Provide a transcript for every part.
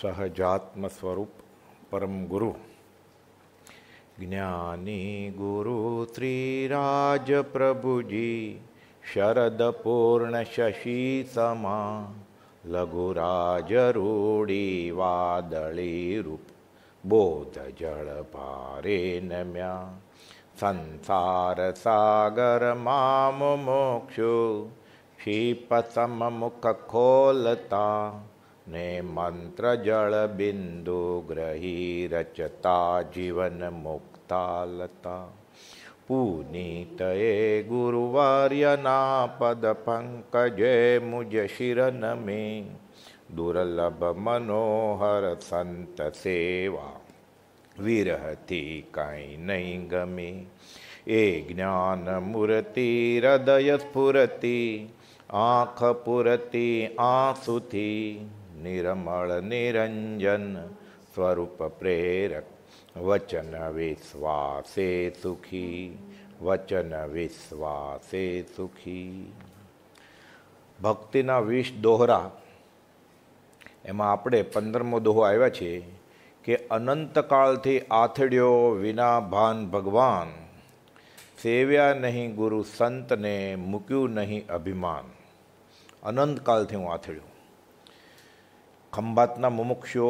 સહજાત્મ સ્વરૂપ પરમ ગુરુ જ્ઞાની ગુરુ ત્રિરાજ પ્રભુજી શરદ પૂર્ણ શશી સમા લઘુરાજ રૂઢી વાદળી રૂપ બોધ જળ પારે નમ્યા સંસાર સાગર મામ મોક્ષો ક્ષિપસમ મુખ ખોલતા ने मंत्र जल बिंदु ग्रही रचता जीवन मुक्ता लता पुनीतये गुरुवार्यना पद पंकज मुज शिरन में दुर्लभ मनोहर संत सेवा विरहती कई नहीं गमी ए मूर्ति हृदय स्फुरती आँख पुरति आँसुथी નિરમળ નિરંજન સ્વરૂપ પ્રેરક વચન વિશ્વાસે સુખી વચન વિશ્વાસે સુખી ભક્તિના વિષ દોહરા એમાં આપણે પંદરમો દોહો આવ્યા છીએ કે અનંતકાળથી આથડ્યો વિના ભાન ભગવાન સેવ્યા નહીં ગુરુ સંતને મૂક્યું નહીં અભિમાન અનંતકાળથી હું આથડ્યો ખંભાતના મુમુક્ષો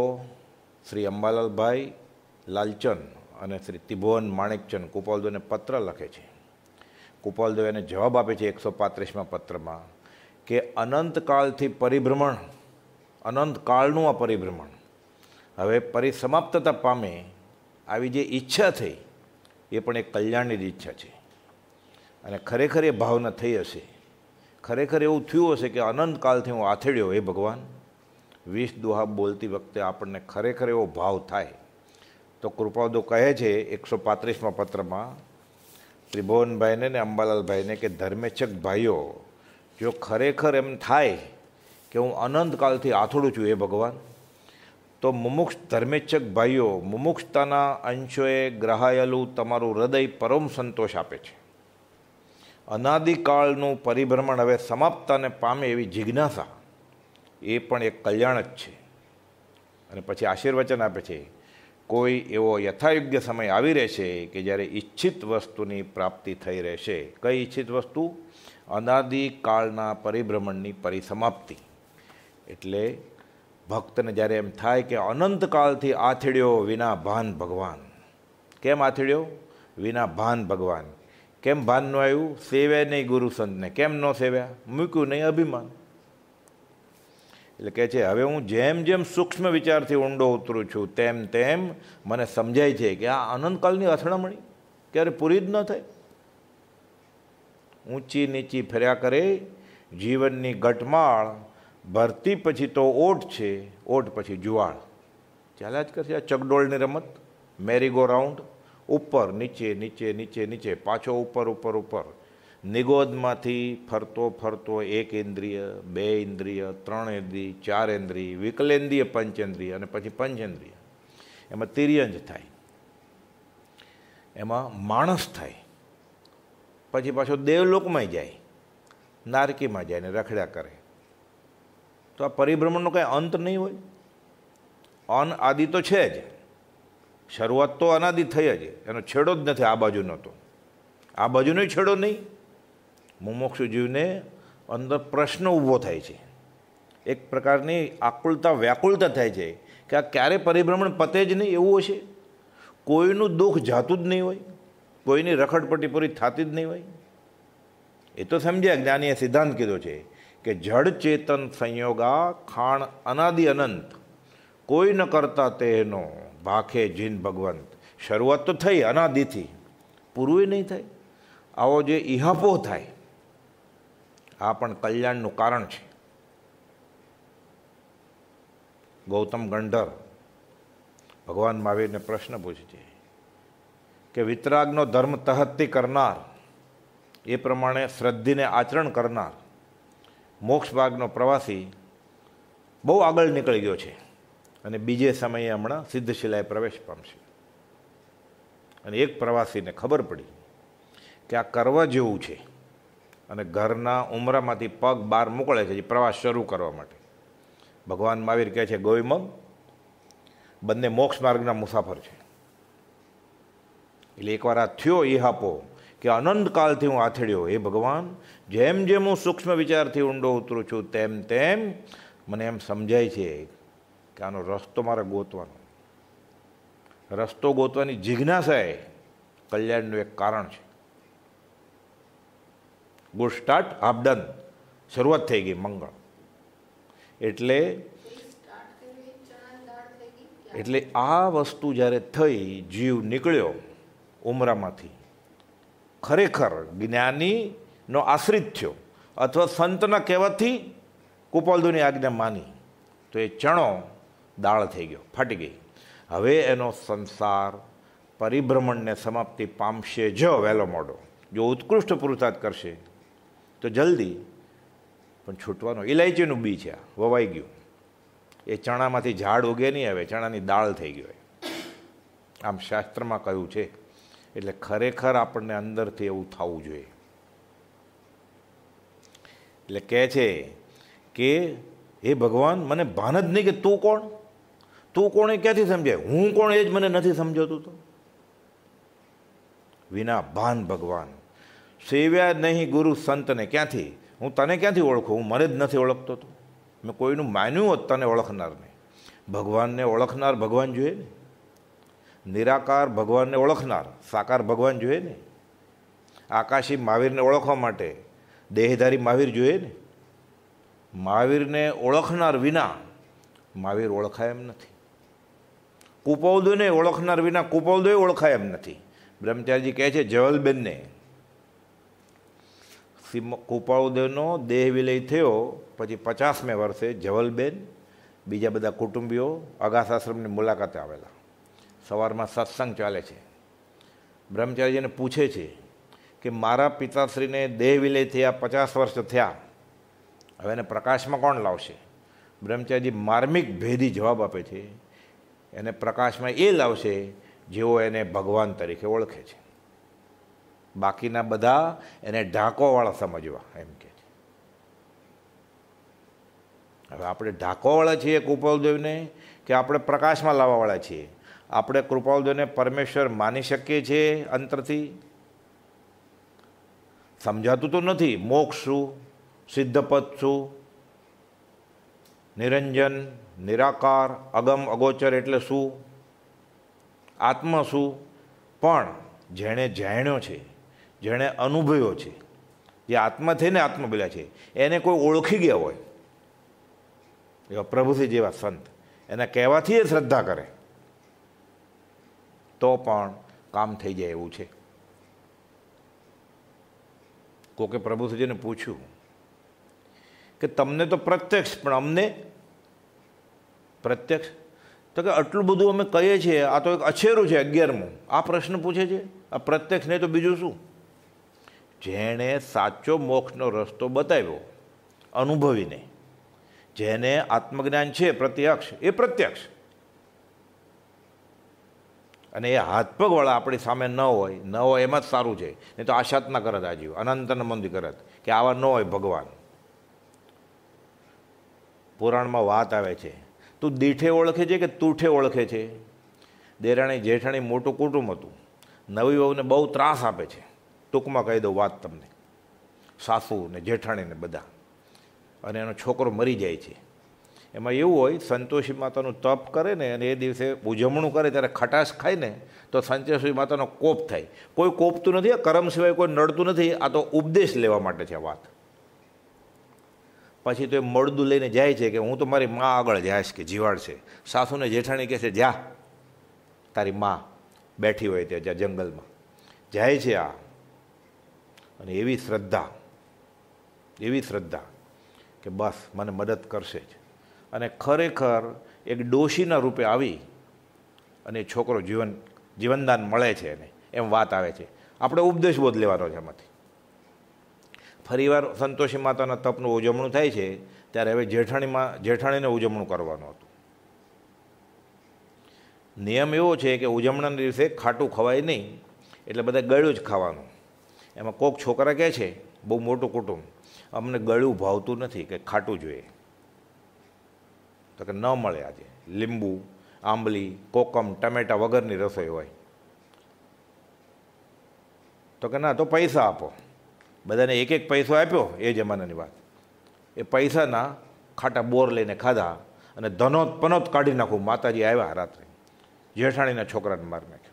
શ્રી અંબાલાલભાઈ લાલચંદ અને શ્રી ત્રિભુવન માણેકચંદ કુપાલદેવને પત્ર લખે છે કુપાલદેવ એને જવાબ આપે છે એકસો પાંત્રીસમાં પત્રમાં કે અનંતકાળથી પરિભ્રમણ અનંતકાળનું આ પરિભ્રમણ હવે પરિસમાપ્તતા પામે આવી જે ઈચ્છા થઈ એ પણ એક કલ્યાણની જ ઈચ્છા છે અને ખરેખર એ ભાવના થઈ હશે ખરેખર એવું થયું હશે કે અનંતકાળથી હું આથેડ્યો એ ભગવાન વીસ દોહા બોલતી વખતે આપણને ખરેખર એવો ભાવ થાય તો કૃપાદો કહે છે એકસો પાંત્રીસમાં પત્રમાં ત્રિભુવનભાઈને ને અંબાલાલભાઈને કે ધર્મેચક ભાઈઓ જો ખરેખર એમ થાય કે હું અનંતકાલથી આથોડું છું એ ભગવાન તો મુમુક્ષ ધર્મેચ્છક ભાઈઓ મુમુક્ષતાના અંશોએ ગ્રહાયેલું તમારું હૃદય પરમ સંતોષ આપે છે અનાદિકાળનું પરિભ્રમણ હવે સમાપ્તાને પામે એવી જિજ્ઞાસા એ પણ એક કલ્યાણ જ છે અને પછી આશીર્વચન આપે છે કોઈ એવો યથાયોગ્ય સમય આવી રહેશે કે જ્યારે ઈચ્છિત વસ્તુની પ્રાપ્તિ થઈ રહેશે કઈ ઈચ્છિત વસ્તુ અનાદિકાળના પરિભ્રમણની પરિસમાપ્તિ એટલે ભક્તને જ્યારે એમ થાય કે અનંતકાળથી આથડ્યો વિના ભાન ભગવાન કેમ આથડ્યો વિના ભાન ભગવાન કેમ ભાન ન આવ્યું સેવ્યા નહીં ગુરુસંતને કેમ ન સેવ્યા મૂક્યું નહીં અભિમાન એટલે કહે છે હવે હું જેમ જેમ સૂક્ષ્મ વિચારથી ઊંડો ઉતરું છું તેમ તેમ મને સમજાય છે કે આ અનંતકાલની અથડામણી ક્યારે પૂરી જ ન થાય ઊંચી નીચી ફેર્યા કરે જીવનની ગટમાળ ભરતી પછી તો ઓટ છે ઓટ પછી જુવાળ ચાલ્યા જ કરશે આ ચકડોળની રમત મેરીગો રાઉન્ડ ઉપર નીચે નીચે નીચે નીચે પાછો ઉપર ઉપર ઉપર નિગોદમાંથી ફરતો ફરતો એક ઇન્દ્રિય બે ઇન્દ્રિય ત્રણ ઇન્દ્રિય ચાર ઇન્દ્રિય વિકલેન્દ્રિય પંચેન્દ્રિય અને પછી પંચેન્દ્રિય એમાં તિર્યંજ થાય એમાં માણસ થાય પછી પાછો દેવલોકમાં જાય નારકીમાં જાય ને રખડ્યા કરે તો આ પરિભ્રમણનો કાંઈ અંત નહીં હોય અન આદિ તો છે જ શરૂઆત તો અનાદિ થઈ જ એનો છેડો જ નથી આ બાજુનો તો આ બાજુનો છેડો નહીં મુમોક્ષુ જીવને અંદર પ્રશ્ન ઊભો થાય છે એક પ્રકારની આકુલતા વ્યાકુળતા થાય છે કે આ ક્યારે પરિભ્રમણ પતે જ નહીં એવું હશે કોઈનું દુઃખ જાતું જ નહીં હોય કોઈની રખડપટ્ટી પૂરી થતી જ નહીં હોય એ તો સમજ્યા જ્ઞાનીએ સિદ્ધાંત કીધો છે કે જડ ચેતન સંયોગા ખાણ અનાદિ અનંત કોઈ ન કરતા તેનો ભાખે જીન ભગવંત શરૂઆત તો થઈ અનાદિથી પૂર્વે નહીં થાય આવો જે ઇહાપો થાય આ પણ કલ્યાણનું કારણ છે ગૌતમ ગંઢર ભગવાન મહાવીરને પ્રશ્ન પૂછે છે કે વિતરાગનો ધર્મ તહત્તી કરનાર એ પ્રમાણે શ્રદ્ધિને આચરણ કરનાર મોક્ષ ભાગનો પ્રવાસી બહુ આગળ નીકળી ગયો છે અને બીજે સમયે હમણાં સિદ્ધશિલાએ પ્રવેશ પામશે અને એક પ્રવાસીને ખબર પડી કે આ કરવા જેવું છે અને ઘરના ઉમરામાંથી પગ બહાર મોકલે છે જે પ્રવાસ શરૂ કરવા માટે ભગવાન મહાવીર કહે છે ગોવિમગ બંને મોક્ષ માર્ગના મુસાફર છે એટલે એકવાર આ થયો એ આપો કે અનંતકાલથી હું આથડ્યો એ ભગવાન જેમ જેમ હું સૂક્ષ્મ વિચારથી ઊંડો ઉતરું છું તેમ તેમ મને એમ સમજાય છે કે આનો રસ્તો મારે ગોતવાનો રસ્તો ગોતવાની જિજ્ઞાસા એ કલ્યાણનું એક કારણ છે ગુડ સ્ટાર્ટ આપ ડન શરૂઆત થઈ ગઈ મંગળ એટલે એટલે આ વસ્તુ જ્યારે થઈ જીવ નીકળ્યો ઉમરામાંથી ખરેખર જ્ઞાનીનો આશ્રિત થયો અથવા સંતના કહેવાથી કુપાલદુની આજ્ઞા માની તો એ ચણો દાળ થઈ ગયો ફાટી ગઈ હવે એનો સંસાર પરિભ્રમણને સમાપ્તિ પામશે જ વહેલો મોડો જો ઉત્કૃષ્ટ પુરુષાર્થ કરશે તો જલ્દી પણ છૂટવાનો ઇલાયચીનું બી છે વવાઈ ગયું એ ચણામાંથી ઝાડ ઉગે નહીં આવે ચણાની દાળ થઈ ગયો આમ શાસ્ત્રમાં કહ્યું છે એટલે ખરેખર આપણને અંદરથી એવું થવું જોઈએ એટલે કહે છે કે હે ભગવાન મને ભાન જ નહીં કે તું કોણ તું કોણ એ ક્યાંથી સમજાય હું કોણ એ જ મને નથી સમજતું તો વિના ભાન ભગવાન સેવ્યા નહીં ગુરુ સંતને ક્યાંથી હું તને ક્યાંથી ઓળખું હું મને જ નથી ઓળખતો તો મેં કોઈનું માન્યું હોત તને ઓળખનારને ભગવાનને ઓળખનાર ભગવાન જોઈએ ને નિરાકાર ભગવાનને ઓળખનાર સાકાર ભગવાન જોઈએ ને આકાશી મહાવીરને ઓળખવા માટે દેહધારી મહાવીર જોઈએ ને મહાવીરને ઓળખનાર વિના મહાવીર ઓળખાય એમ નથી કુપૌદોને ઓળખનાર વિના કુપૌદોય ઓળખાય એમ નથી બ્રહ્મચારીજી કહે છે જવલબેનને સિમ કૃપાળુદેવનો દેહ વિલય થયો પછી પચાસમે વર્ષે જવલબેન બીજા બધા કુટુંબીઓ અગાસ મુલાકાતે આવેલા સવારમાં સત્સંગ ચાલે છે બ્રહ્મચારીજીને પૂછે છે કે મારા પિતાશ્રીને દેહ વિલય થયા પચાસ વર્ષ થયા હવે એને પ્રકાશમાં કોણ લાવશે બ્રહ્મચારીજી માર્મિક ભેદી જવાબ આપે છે એને પ્રકાશમાં એ લાવશે જેઓ એને ભગવાન તરીકે ઓળખે છે બાકીના બધા એને ઢાંકોવાળા સમજવા એમ કે હવે આપણે ઢાંકોવાળા છીએ કૃપાલદેવને કે આપણે પ્રકાશમાં લાવવાવાળા છીએ આપણે કૃપાલદેવને પરમેશ્વર માની શકીએ છીએ અંતરથી સમજાતું તો નથી મોક્ષ શું સિદ્ધપદ શું નિરંજન નિરાકાર અગમ અગોચર એટલે શું આત્મા શું પણ જેણે જાણ્યો છે જેણે અનુભવ્યો છે જે આત્મા થઈને આત્મા બોલ્યા છે એને કોઈ ઓળખી ગયા હોય એવા પ્રભુથી જેવા સંત એના કહેવાથી એ શ્રદ્ધા કરે તો પણ કામ થઈ જાય એવું છે કોકે પ્રભુજીને પૂછ્યું કે તમને તો પ્રત્યક્ષ પણ અમને પ્રત્યક્ષ તો કે આટલું બધું અમે કહીએ છીએ આ તો એક અછેરું છે અગિયારમું આ પ્રશ્ન પૂછે છે આ પ્રત્યક્ષ નહીં તો બીજું શું જેણે સાચો મોક્ષનો રસ્તો બતાવ્યો અનુભવીને જેને આત્મજ્ઞાન છે પ્રત્યક્ષ એ પ્રત્યક્ષ અને એ હાથ પગવાળા આપણી સામે ન હોય ન હોય એમાં જ સારું છે નહીં તો આશાતના કરત આજીવ અનંતન મંદિર કરત કે આવા ન હોય ભગવાન પુરાણમાં વાત આવે છે તું દીઠે ઓળખે છે કે તૂઠે ઓળખે છે દેરાણી જેઠાણી મોટું કુટુંબ હતું નવી વહુને બહુ ત્રાસ આપે છે ટૂંકમાં કહી દઉં વાત તમને સાસુ ને જેઠાણી ને બધા અને એનો છોકરો મરી જાય છે એમાં એવું હોય સંતોષી માતાનું તપ કરે ને અને એ દિવસે ઉજવણું કરે ત્યારે ખટાશ ખાય ને તો સંતોષી માતાનો કોપ થાય કોઈ કોપતું નથી આ કરમ સિવાય કોઈ નડતું નથી આ તો ઉપદેશ લેવા માટે છે વાત પછી તો એ મળદું લઈને જાય છે કે હું તો મારી મા આગળ જાઈશ કે જીવાડ છે સાસુને જેઠાણી કહે છે જા તારી મા બેઠી હોય ત્યાં જ્યાં જંગલમાં જાય છે આ અને એવી શ્રદ્ધા એવી શ્રદ્ધા કે બસ મને મદદ કરશે જ અને ખરેખર એક ડોશીના રૂપે આવી અને છોકરો જીવન જીવનદાન મળે છે એને એમ વાત આવે છે આપણે ઉપદેશ બોધ લેવાનો છે એમાંથી ફરીવાર સંતોષી માતાના તપનું ઉજવણું થાય છે ત્યારે હવે જેઠાણીમાં જેઠાણીને ઉજવણું કરવાનું હતું નિયમ એવો છે કે ઉજવણાના દિવસે ખાટું ખવાય નહીં એટલે બધા ગળ્યું જ ખાવાનું એમાં કોક છોકરા કહે છે બહુ મોટું કુટુંબ અમને ગળ્યું ભાવતું નથી કે ખાટું જોઈએ તો કે ન મળે આજે લીંબુ આંબલી કોકમ ટમેટા વગરની રસોઈ હોય તો કે ના તો પૈસા આપો બધાને એક એક પૈસો આપ્યો એ જમાનાની વાત એ પૈસાના ખાટા બોર લઈને ખાધા અને ધનોત પનોત કાઢી નાખું માતાજી આવ્યા રાત્રે જેઠાણીના છોકરાને મારી નાખ્યા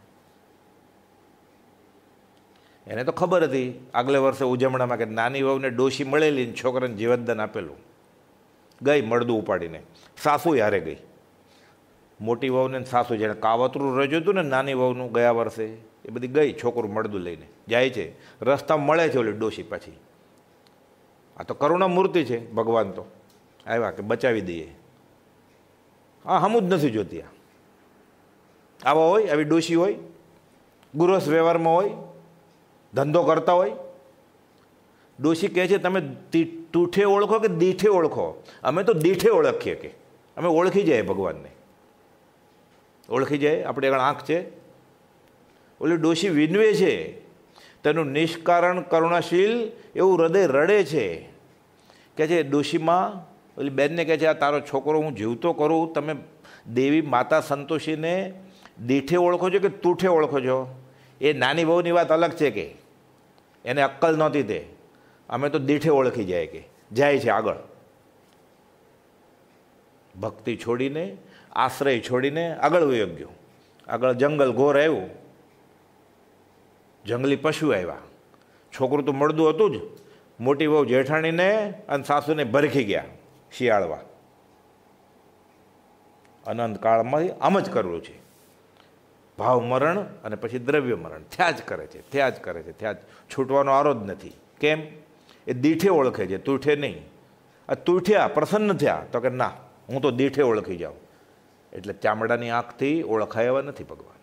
એને તો ખબર હતી આગલે વર્ષે ઉજવણામાં કે નાની વહુને ડોશી મળેલી ને છોકરાને જીવતદાન આપેલું ગઈ મળદું ઉપાડીને સાસુ યારે ગઈ મોટી વહુને સાસુ જેણે કાવતરું રજ્યું હતું ને નાની વહુનું ગયા વર્ષે એ બધી ગઈ છોકરું મળદું લઈને જાય છે રસ્તા મળે છે ઓલી ડોશી પછી આ તો કરુણા મૂર્તિ છે ભગવાન તો આવ્યા કે બચાવી દઈએ આ હમું જ નથી જોતી આ આવા હોય આવી ડોશી હોય ગુરસ વ્યવહારમાં હોય ધંધો કરતા હોય ડોશી કહે છે તમે તૂઠે ઓળખો કે દીઠે ઓળખો અમે તો દીઠે ઓળખીએ કે અમે ઓળખી જાય ભગવાનને ઓળખી જાય આપણે આગળ આંખ છે ઓલી ડોશી વિનવે છે તેનું નિષ્કારણ કરુણાશીલ એવું હૃદય રડે છે કે છે ડોશીમાં ઓલી બેનને કહે છે આ તારો છોકરો હું જીવતો કરું તમે દેવી માતા સંતોષીને દીઠે ઓળખો છો કે તૂઠે ઓળખો છો એ નાની બહુની વાત અલગ છે કે એને અક્કલ નહોતી તે અમે તો દીઠે ઓળખી જાય કે જાય છે આગળ ભક્તિ છોડીને આશ્રય છોડીને આગળ વયો ગયો આગળ જંગલ ઘોર આવ્યું જંગલી પશુ આવ્યા છોકરું તો મળદું હતું જ મોટી બહુ જેઠાણીને અને સાસુને ભરખી ગયા શિયાળવા અનંતકાળમાં આમ જ કરવું છે ભાવ મરણ અને પછી દ્રવ્ય મરણ થયા જ કરે છે ત્યાં જ કરે છે ત્યાં જ છૂટવાનો આરો જ નથી કેમ એ દીઠે ઓળખે છે તૂઠે નહીં આ તૂઠ્યા પ્રસન્ન થયા તો કે ના હું તો દીઠે ઓળખી જાઉં એટલે ચામડાની આંખથી ઓળખાય એવા નથી ભગવાન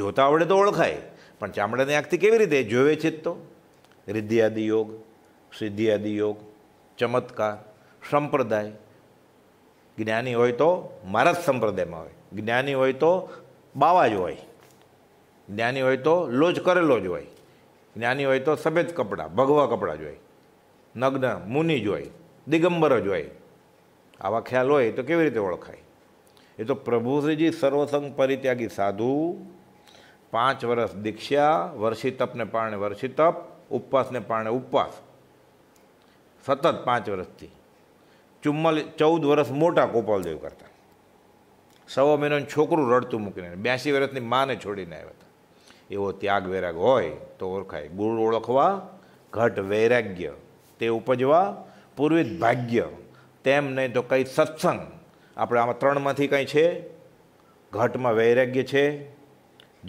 જોતા આવડે તો ઓળખાય પણ ચામડાની આંખથી કેવી રીતે જોવે છે તો રિદ્ધિયાદિ યોગ સિદ્ધિયાદિ યોગ ચમત્કાર સંપ્રદાય જ્ઞાની હોય તો મારા જ સંપ્રદાયમાં હોય જ્ઞાની હોય તો બાવા જ હોય જ્ઞાની હોય તો લોજ કરેલો જ હોય જ્ઞાની હોય તો સફેદ કપડાં ભગવા કપડાં જ હોય નગ્ન મુનિ જ હોય દિગંબર જ હોય આવા ખ્યાલ હોય તો કેવી રીતે ઓળખાય એ તો પ્રભુશ્રીજી સર્વસંગ પરિત્યાગી સાધુ પાંચ વર્ષ દીક્ષા વર્ષિતપને પારણે વર્ષિતપ ઉપવાસને પારણે ઉપવાસ સતત પાંચ વર્ષથી ચુમ્માલીસ ચૌદ વર્ષ મોટા ગોપાલદેવ કરતા સવા મહિનાનું છોકરું રડતું મૂકીને બ્યાસી વર્ષની માને છોડીને આવ્યા હતા એવો ત્યાગ વૈરાગ હોય તો ઓળખાય ગુણ ઓળખવા ઘટ વૈરાગ્ય તે ઉપજવા પૂર્વિત ભાગ્ય તેમ નહીં તો કંઈ સત્સંગ આપણે આમાં ત્રણમાંથી કંઈ છે ઘટમાં વૈરાગ્ય છે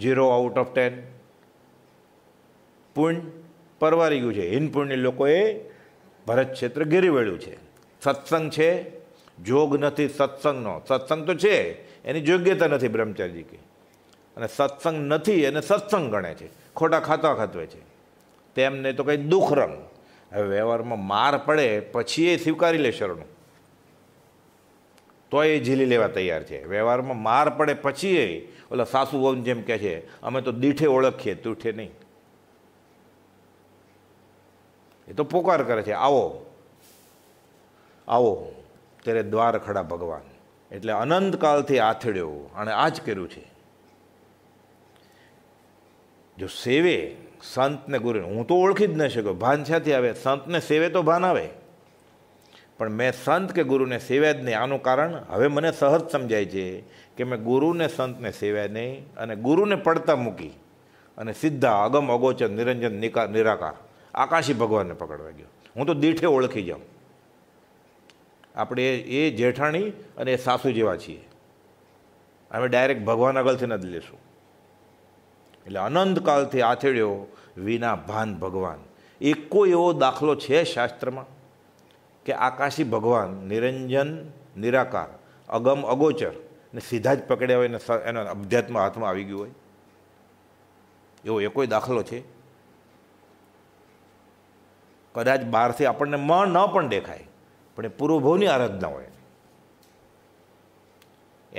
ઝીરો આઉટ ઓફ ટેન પુણ્ય પરવારી ગયું છે હિનપુણ્ય લોકોએ ભરત ક્ષેત્ર ઘેરી વળ્યું છે સત્સંગ છે જોગ નથી સત્સંગનો સત્સંગ તો છે એની યોગ્યતા નથી બ્રહ્મચારી કે અને સત્સંગ નથી એને સત્સંગ ગણે છે ખોટા ખાતા ખાતવે છે તેમને તો કંઈ દુઃખ રંગ હવે વ્યવહારમાં માર પડે પછી એ સ્વીકારી લે શરણું તો એ ઝીલી લેવા તૈયાર છે વ્યવહારમાં માર પડે પછી એ ઓલા સાસુ વહુન જેમ કહે છે અમે તો દીઠે ઓળખીએ તૂઠે નહીં એ તો પોકાર કરે છે આવો આવો ત્યારે દ્વાર ખડા ભગવાન એટલે અનંતકાલથી આથડ્યો અને આ જ કર્યું છે જો સેવે સંતને ગુરુને હું તો ઓળખી જ ન શક્યો ભાન છ્યાંથી આવે સંતને સેવે તો ભાન આવે પણ મેં સંત કે ગુરુને સેવ્યા જ નહીં આનું કારણ હવે મને સહજ સમજાય છે કે મેં ગુરુને સંતને સેવ્યા નહીં અને ગુરુને પડતા મૂકી અને સીધા અગમ અગોચર નિરંજન નિકા નિરાકાર આકાશી ભગવાનને પકડવા ગયો હું તો દીઠે ઓળખી જાઉં આપણે એ જેઠાણી અને સાસુ જેવા છીએ અમે ડાયરેક્ટ ભગવાન આગળથી નથી લેશું એટલે અનંતકાલથી આથેડ્યો વિના ભાન ભગવાન એકો એવો દાખલો છે શાસ્ત્રમાં કે આકાશી ભગવાન નિરંજન નિરાકાર અગમ અગોચર ને સીધા જ પકડ્યા હોય ને એનો અધ્યાત્મ હાથમાં આવી ગયું હોય એવો એકોય દાખલો છે કદાચ બહારથી આપણને મન ન પણ દેખાય પણ એ પૂર્વભવની આરાધના હોય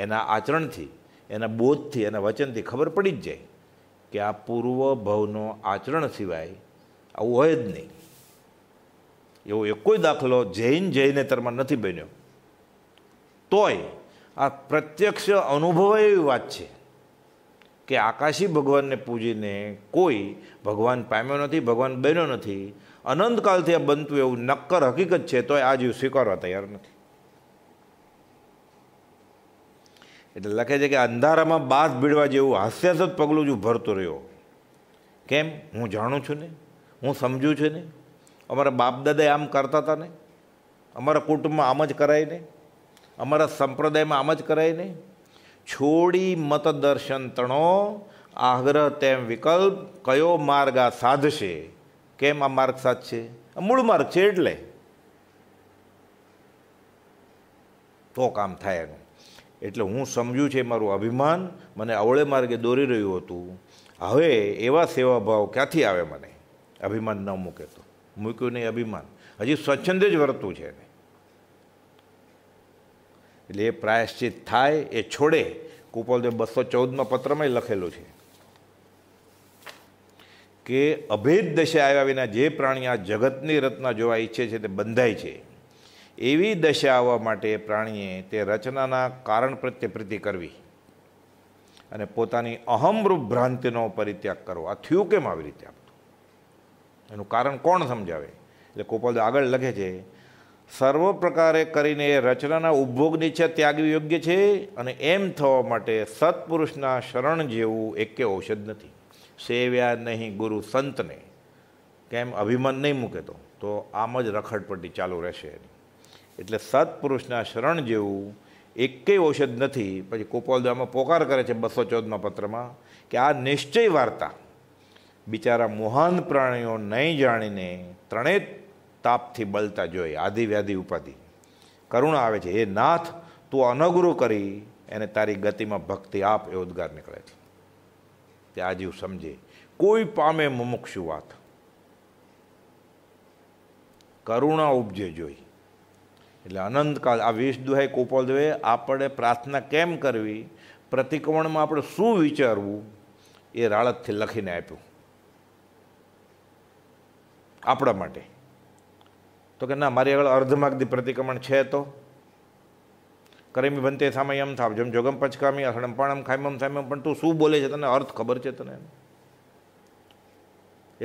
એના આચરણથી એના બોધથી એના વચનથી ખબર પડી જ જાય કે આ પૂર્વ ભવનો આચરણ સિવાય આવું હોય જ નહીં એવો એક દાખલો જૈન જૈનેતરમાં નથી બન્યો તોય આ પ્રત્યક્ષ અનુભવ એવી વાત છે કે આકાશી ભગવાનને પૂજીને કોઈ ભગવાન પામ્યો નથી ભગવાન બન્યો નથી અનંતકાલથી આ બનતું એવું નક્કર હકીકત છે તોય આ જીવ સ્વીકારવા તૈયાર નથી એટલે લખે છે કે અંધારામાં બાથ ભીડવા જેવું હાસ્યાસ્પદ પગલું જ ભરતો રહ્યો કેમ હું જાણું છું ને હું સમજું છું ને અમારા બાપ બાપદાદાએ આમ કરતા હતા ને અમારા કુટુંબમાં આમ જ કરાય ને અમારા સંપ્રદાયમાં આમ જ કરાય ને છોડી મતદર્શન તણો આગ્રહ તેમ વિકલ્પ કયો માર્ગ આ સાધશે કેમ આ માર્ગ સાત છે મૂળ માર્ગ છે એટલે તો કામ થાય એનું એટલે હું સમજું છે મારું અભિમાન મને અવળે માર્ગે દોરી રહ્યું હતું હવે એવા સેવાભાવ ક્યાંથી આવે મને અભિમાન ન મૂકે તો મૂક્યું નહીં અભિમાન હજી સ્વચ્છંદ જ વર્તું છે એને એટલે એ પ્રાયશ્ચિત થાય એ છોડે કુપોલદેવ બસો ચૌદમાં પત્રમાં લખેલું છે કે અભેદ દશે આવ્યા વિના જે પ્રાણી આ જગતની રચના જોવા ઈચ્છે છે તે બંધાય છે એવી દશા આવવા માટે પ્રાણીએ તે રચનાના કારણ પ્રત્યે પ્રીતિ કરવી અને પોતાની અહમરૂપ ભ્રાંતિનો પરિત્યાગ કરવો આ થયું કેમ આવી રીતે આપતું એનું કારણ કોણ સમજાવે એટલે કોપલ આગળ લખે છે સર્વ પ્રકારે કરીને રચનાના ઉપભોગની ઈચ્છા ત્યાગવી યોગ્ય છે અને એમ થવા માટે સત્પુરુષના શરણ જેવું એકે ઔષધ નથી સેવ્યા નહીં ગુરુ સંતને કેમ અભિમાન નહીં મૂકે તો તો આમ જ રખડપટ્ટી ચાલુ રહેશે એટલે સત્પુરુષના શરણ જેવું એકેય ઔષધ નથી પછી કોપોલદામાં પોકાર કરે છે બસો ચૌદમાં પત્રમાં કે આ નિશ્ચય વાર્તા બિચારા મોહાન પ્રાણીઓ નહીં જાણીને ત્રણેય તાપથી બળતા જોઈએ આધિ ઉપાધિ કરુણા આવે છે હે નાથ તું અનગુરુ કરી એને તારી ગતિમાં ભક્તિ આપ એ ઉદ્ગાર નીકળે છે તે આજીવ સમજે કોઈ પામે મુમુક્ષુ વાત કરુણા ઉપજે જોઈ એટલે અનંતકાળ આ વિષ દુહાય કોપલ દવે આપણે પ્રાર્થના કેમ કરવી પ્રતિક્રમણમાં આપણે શું વિચારવું એ રાળતથી લખીને આપ્યું આપણા માટે તો કે ના મારી આગળ અર્ધમાર્ગથી પ્રતિક્રમણ છે તો કરેમી બનતે સામયમ થાપ જેમ જોગમ પચકામી અસણમ પાણમ ખાઈમમ સામયમ પણ તું શું બોલે છે તને અર્થ ખબર છે તને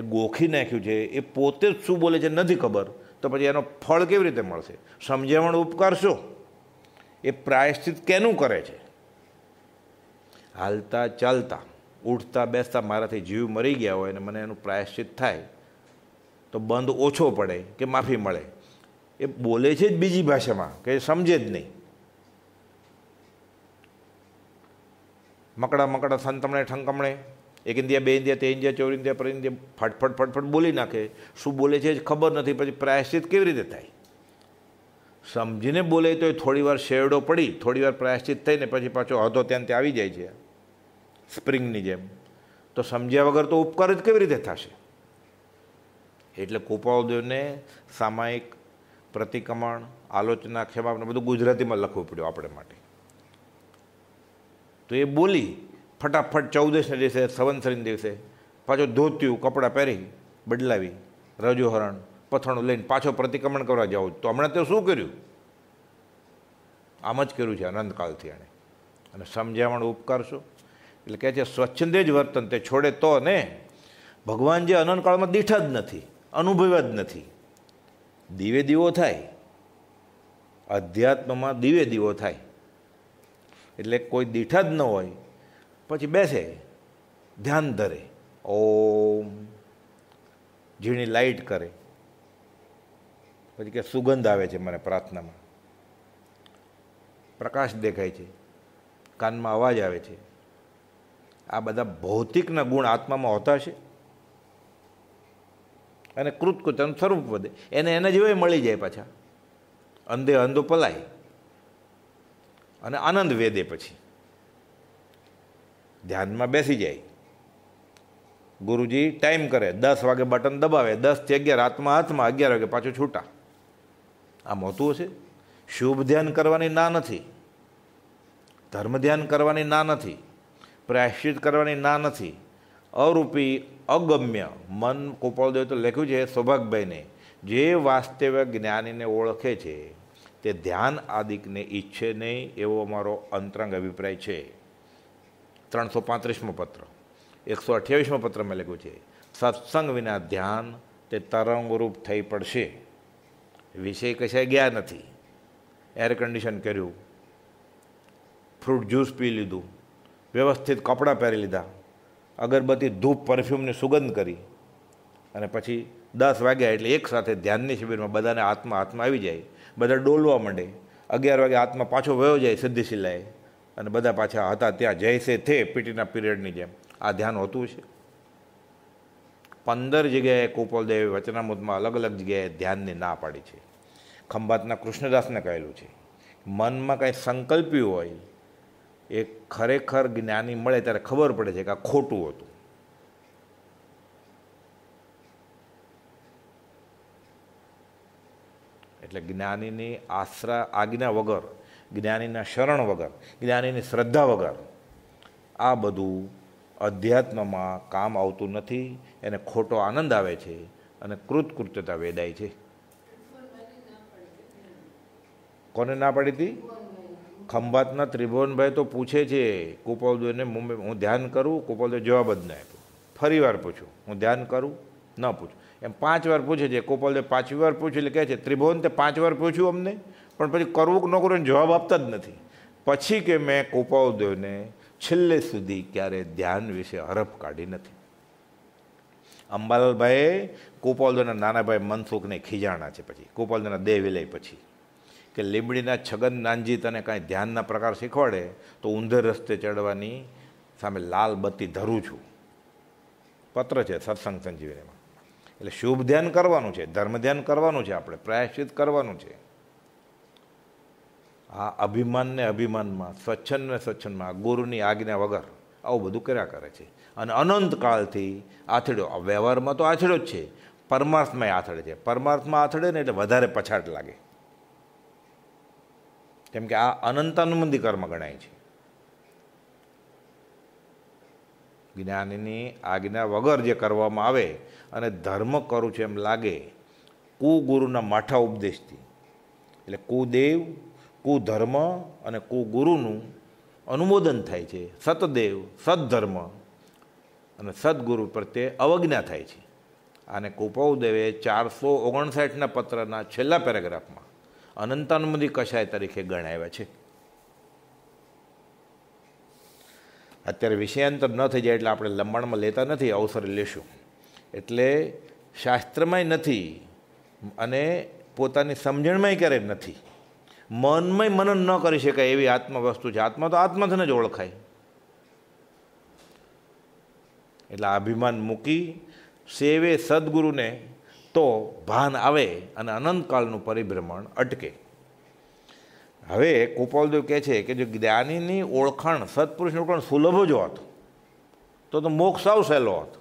એ ગોખી નાખ્યું છે એ પોતે જ શું બોલે છે નથી ખબર તો પછી એનો ફળ કેવી રીતે મળશે સમજાવણ ઉપકારશો એ પ્રાયશ્ચિત કેનું કરે છે હાલતા ચાલતા ઉઠતા બેસતા મારાથી જીવ મરી ગયા હોય અને મને એનું પ્રાયશ્ચિત થાય તો બંધ ઓછો પડે કે માફી મળે એ બોલે છે જ બીજી ભાષામાં કે સમજે જ નહીં મકડા મકડા સંતમણે ઠંકમણે એક ઇન્ડિયા બે ઇન્ડિયા તે ઇન્ડિયા ચોર ઇન્ડિયા પર ઇન્ડિયા ફટફટ ફટફટ બોલી નાખે શું બોલે છે ખબર નથી પછી પ્રાયશ્ચિત કેવી રીતે થાય સમજીને બોલે તો એ થોડીવાર શેરડો પડી થોડીવાર પ્રાયશ્ચિત થઈને પછી પાછો હતો ત્યાં ત્યાં આવી જાય છે સ્પ્રિંગની જેમ તો સમજ્યા વગર તો ઉપકાર જ કેવી રીતે થશે એટલે કૃપાદેવને સામાયિક પ્રતિક્રમણ આલોચના ખેમા બધું ગુજરાતીમાં લખવું પડ્યું આપણે માટે તો એ બોલી ફટાફટ ચૌદસના દિવસે સંવંસરીના દિવસે પાછો ધોત્યું કપડાં પહેરી બદલાવી રજોહરણ પથણું લઈને પાછો પ્રતિક્રમણ કરવા જાઉં તો હમણાં તે શું કર્યું આમ જ કર્યું છે અનંતકાલથી એણે અને સમજાવણ ઉપકાર શું એટલે કહે છે સ્વચ્છંદે જ વર્તન તે છોડે તો ને ભગવાન જે અનંતકાળમાં દીઠા જ નથી અનુભવ્યા જ નથી દીવે દીવો થાય અધ્યાત્મમાં દીવે દીવો થાય એટલે કોઈ દીઠ જ ન હોય પછી બેસે ધ્યાન ધરે ઓમ ઝીણી લાઇટ કરે પછી કે સુગંધ આવે છે મને પ્રાર્થનામાં પ્રકાશ દેખાય છે કાનમાં અવાજ આવે છે આ બધા ભૌતિકના ગુણ આત્મામાં હોતા છે અને કૃતકૃતન સ્વરૂપ વધે એને એના જેવા મળી જાય પાછા અંધે અંધો પલાય અને આનંદ વેદે પછી ધ્યાનમાં બેસી જાય ગુરુજી ટાઈમ કરે દસ વાગે બટન દબાવે દસથી અગિયાર હાથમાં હાથમાં અગિયાર વાગે પાછું છૂટા આ મોતું છે શુભ ધ્યાન કરવાની ના નથી ધર્મ ધ્યાન કરવાની ના નથી પ્રાયશ્ચિત કરવાની ના નથી અરૂપી અગમ્ય મન કોપળ દેવ તો લખ્યું છે સૌભાગભાઈને જે વાસ્તવ્ય જ્ઞાનીને ઓળખે છે તે ધ્યાન આદિકને ઈચ્છે નહીં એવો અમારો અંતરંગ અભિપ્રાય છે ત્રણસો પાંત્રીસમો પત્ર એકસો અઠ્યાવીસમો પત્ર મેં લખ્યું છે સત્સંગ વિના ધ્યાન તે તરંગરૂપ થઈ પડશે વિષય કશાય ગયા નથી એર કન્ડિશન કર્યું ફ્રૂટ જ્યુસ પી લીધું વ્યવસ્થિત કપડાં પહેરી લીધા અગરબત્તી ધૂપ પરફ્યુમની સુગંધ કરી અને પછી દસ વાગ્યા એટલે એક સાથે ધ્યાનની શિબિરમાં બધાને આત્મા હાથમાં આવી જાય બધા ડોલવા માંડે અગિયાર વાગે હાથમાં પાછો વયો જાય સિદ્ધિ સિદ્ધિશિલાએ અને બધા પાછા હતા ત્યાં જયસે થે પીટીના પીરિયડની જેમ આ ધ્યાન હોતું છે પંદર જગ્યાએ કોપલદેવે વચનામૃતમાં અલગ અલગ જગ્યાએ ધ્યાનની ના પાડી છે ખંભાતના કૃષ્ણદાસને કહેલું છે મનમાં કાંઈ સંકલ્પ્યું હોય એ ખરેખર જ્ઞાની મળે ત્યારે ખબર પડે છે કે આ ખોટું હતું એટલે જ્ઞાનીની આશ્રા આજ્ઞા વગર જ્ઞાનીના શરણ વગર જ્ઞાનીની શ્રદ્ધા વગર આ બધું અધ્યાત્મમાં કામ આવતું નથી એને ખોટો આનંદ આવે છે અને કૃતકૃત્યતા વેદાય છે કોને ના પડી હતી ખંભાતના ત્રિભુવનભાઈ તો પૂછે છે કુપાલદેવને મુંબઈ હું ધ્યાન કરું કુપાલદેવ જવાબ જ ના આપ્યો ફરી વાર પૂછું હું ધ્યાન કરું ન પૂછું એમ પાંચ વાર પૂછે છે ગોપાલદેવ પાંચમી વાર પૂછ્યું એટલે કહે છે ત્રિભુવન તે પાંચ વાર પૂછ્યું અમને પણ પછી કરવું કે ન કરવું જવાબ આપતા જ નથી પછી કે મેં ગોપાલદેવને છેલ્લે સુધી ક્યારે ધ્યાન વિશે હરફ કાઢી નથી અંબાલાલભાઈએ ગોપાલદેવના નાનાભાઈ મનસુખને ખીજાણા છે પછી ગોપાલદેવના દેહ વિલય પછી કે લીમડીના છગન નાનજી તને કાંઈ ધ્યાનના પ્રકાર શીખવાડે તો ઊંધે રસ્તે ચડવાની સામે લાલ બત્તી ધરું છું પત્ર છે સત્સંગ સંજીવનીમાં એટલે શુભ ધ્યાન કરવાનું છે ધર્મ ધ્યાન કરવાનું છે આપણે પ્રાયશ્ચિત કરવાનું છે આ અભિમાનને અભિમાનમાં સ્વચ્છનને સ્વચ્છનમાં ગુરુની આજ્ઞા વગર આવું બધું કર્યા કરે છે અને અનંત કાળથી આથડ્યો વ્યવહારમાં તો આથડ્યો જ છે પરમાર્થમાં આથડે છે પરમાર્થમાં આથડે ને એટલે વધારે પછાટ લાગે કેમ કે આ અનંતાનુબંધી કર્મ ગણાય છે જ્ઞાનની આજ્ઞા વગર જે કરવામાં આવે અને ધર્મ કરું છું એમ લાગે કુગુરુના માઠા ઉપદેશથી એટલે કુદેવ કુધર્મ અને કુગુરુનું અનુમોદન થાય છે સતદેવ સદ્ધર્મ અને સદગુરુ પ્રત્યે અવજ્ઞા થાય છે આને કુપૌદેવે ચારસો ઓગણસાઠના પત્રના છેલ્લા પેરેગ્રાફમાં અનંતાનુમદી કશાય તરીકે ગણાવ્યા છે અત્યારે વિષયાંતર ન થઈ જાય એટલે આપણે લંબાણમાં લેતા નથી અવસર લેશું એટલે શાસ્ત્રમાંય નથી અને પોતાની સમજણમાંય ક્યારેય નથી મનમાંય મનન ન કરી શકાય એવી આત્મા વસ્તુ છે આત્મા તો આત્માથીને જ ઓળખાય એટલે અભિમાન મૂકી સેવે સદગુરુને તો ભાન આવે અને અનંતકાળનું પરિભ્રમણ અટકે હવે ગોપાલદેવ કહે છે કે જો જ્ઞાનીની ઓળખાણ સત્પુરુષની ઓળખાણ સુલભ જ હોત તો તો મોક્ષ આવ સહેલો હોત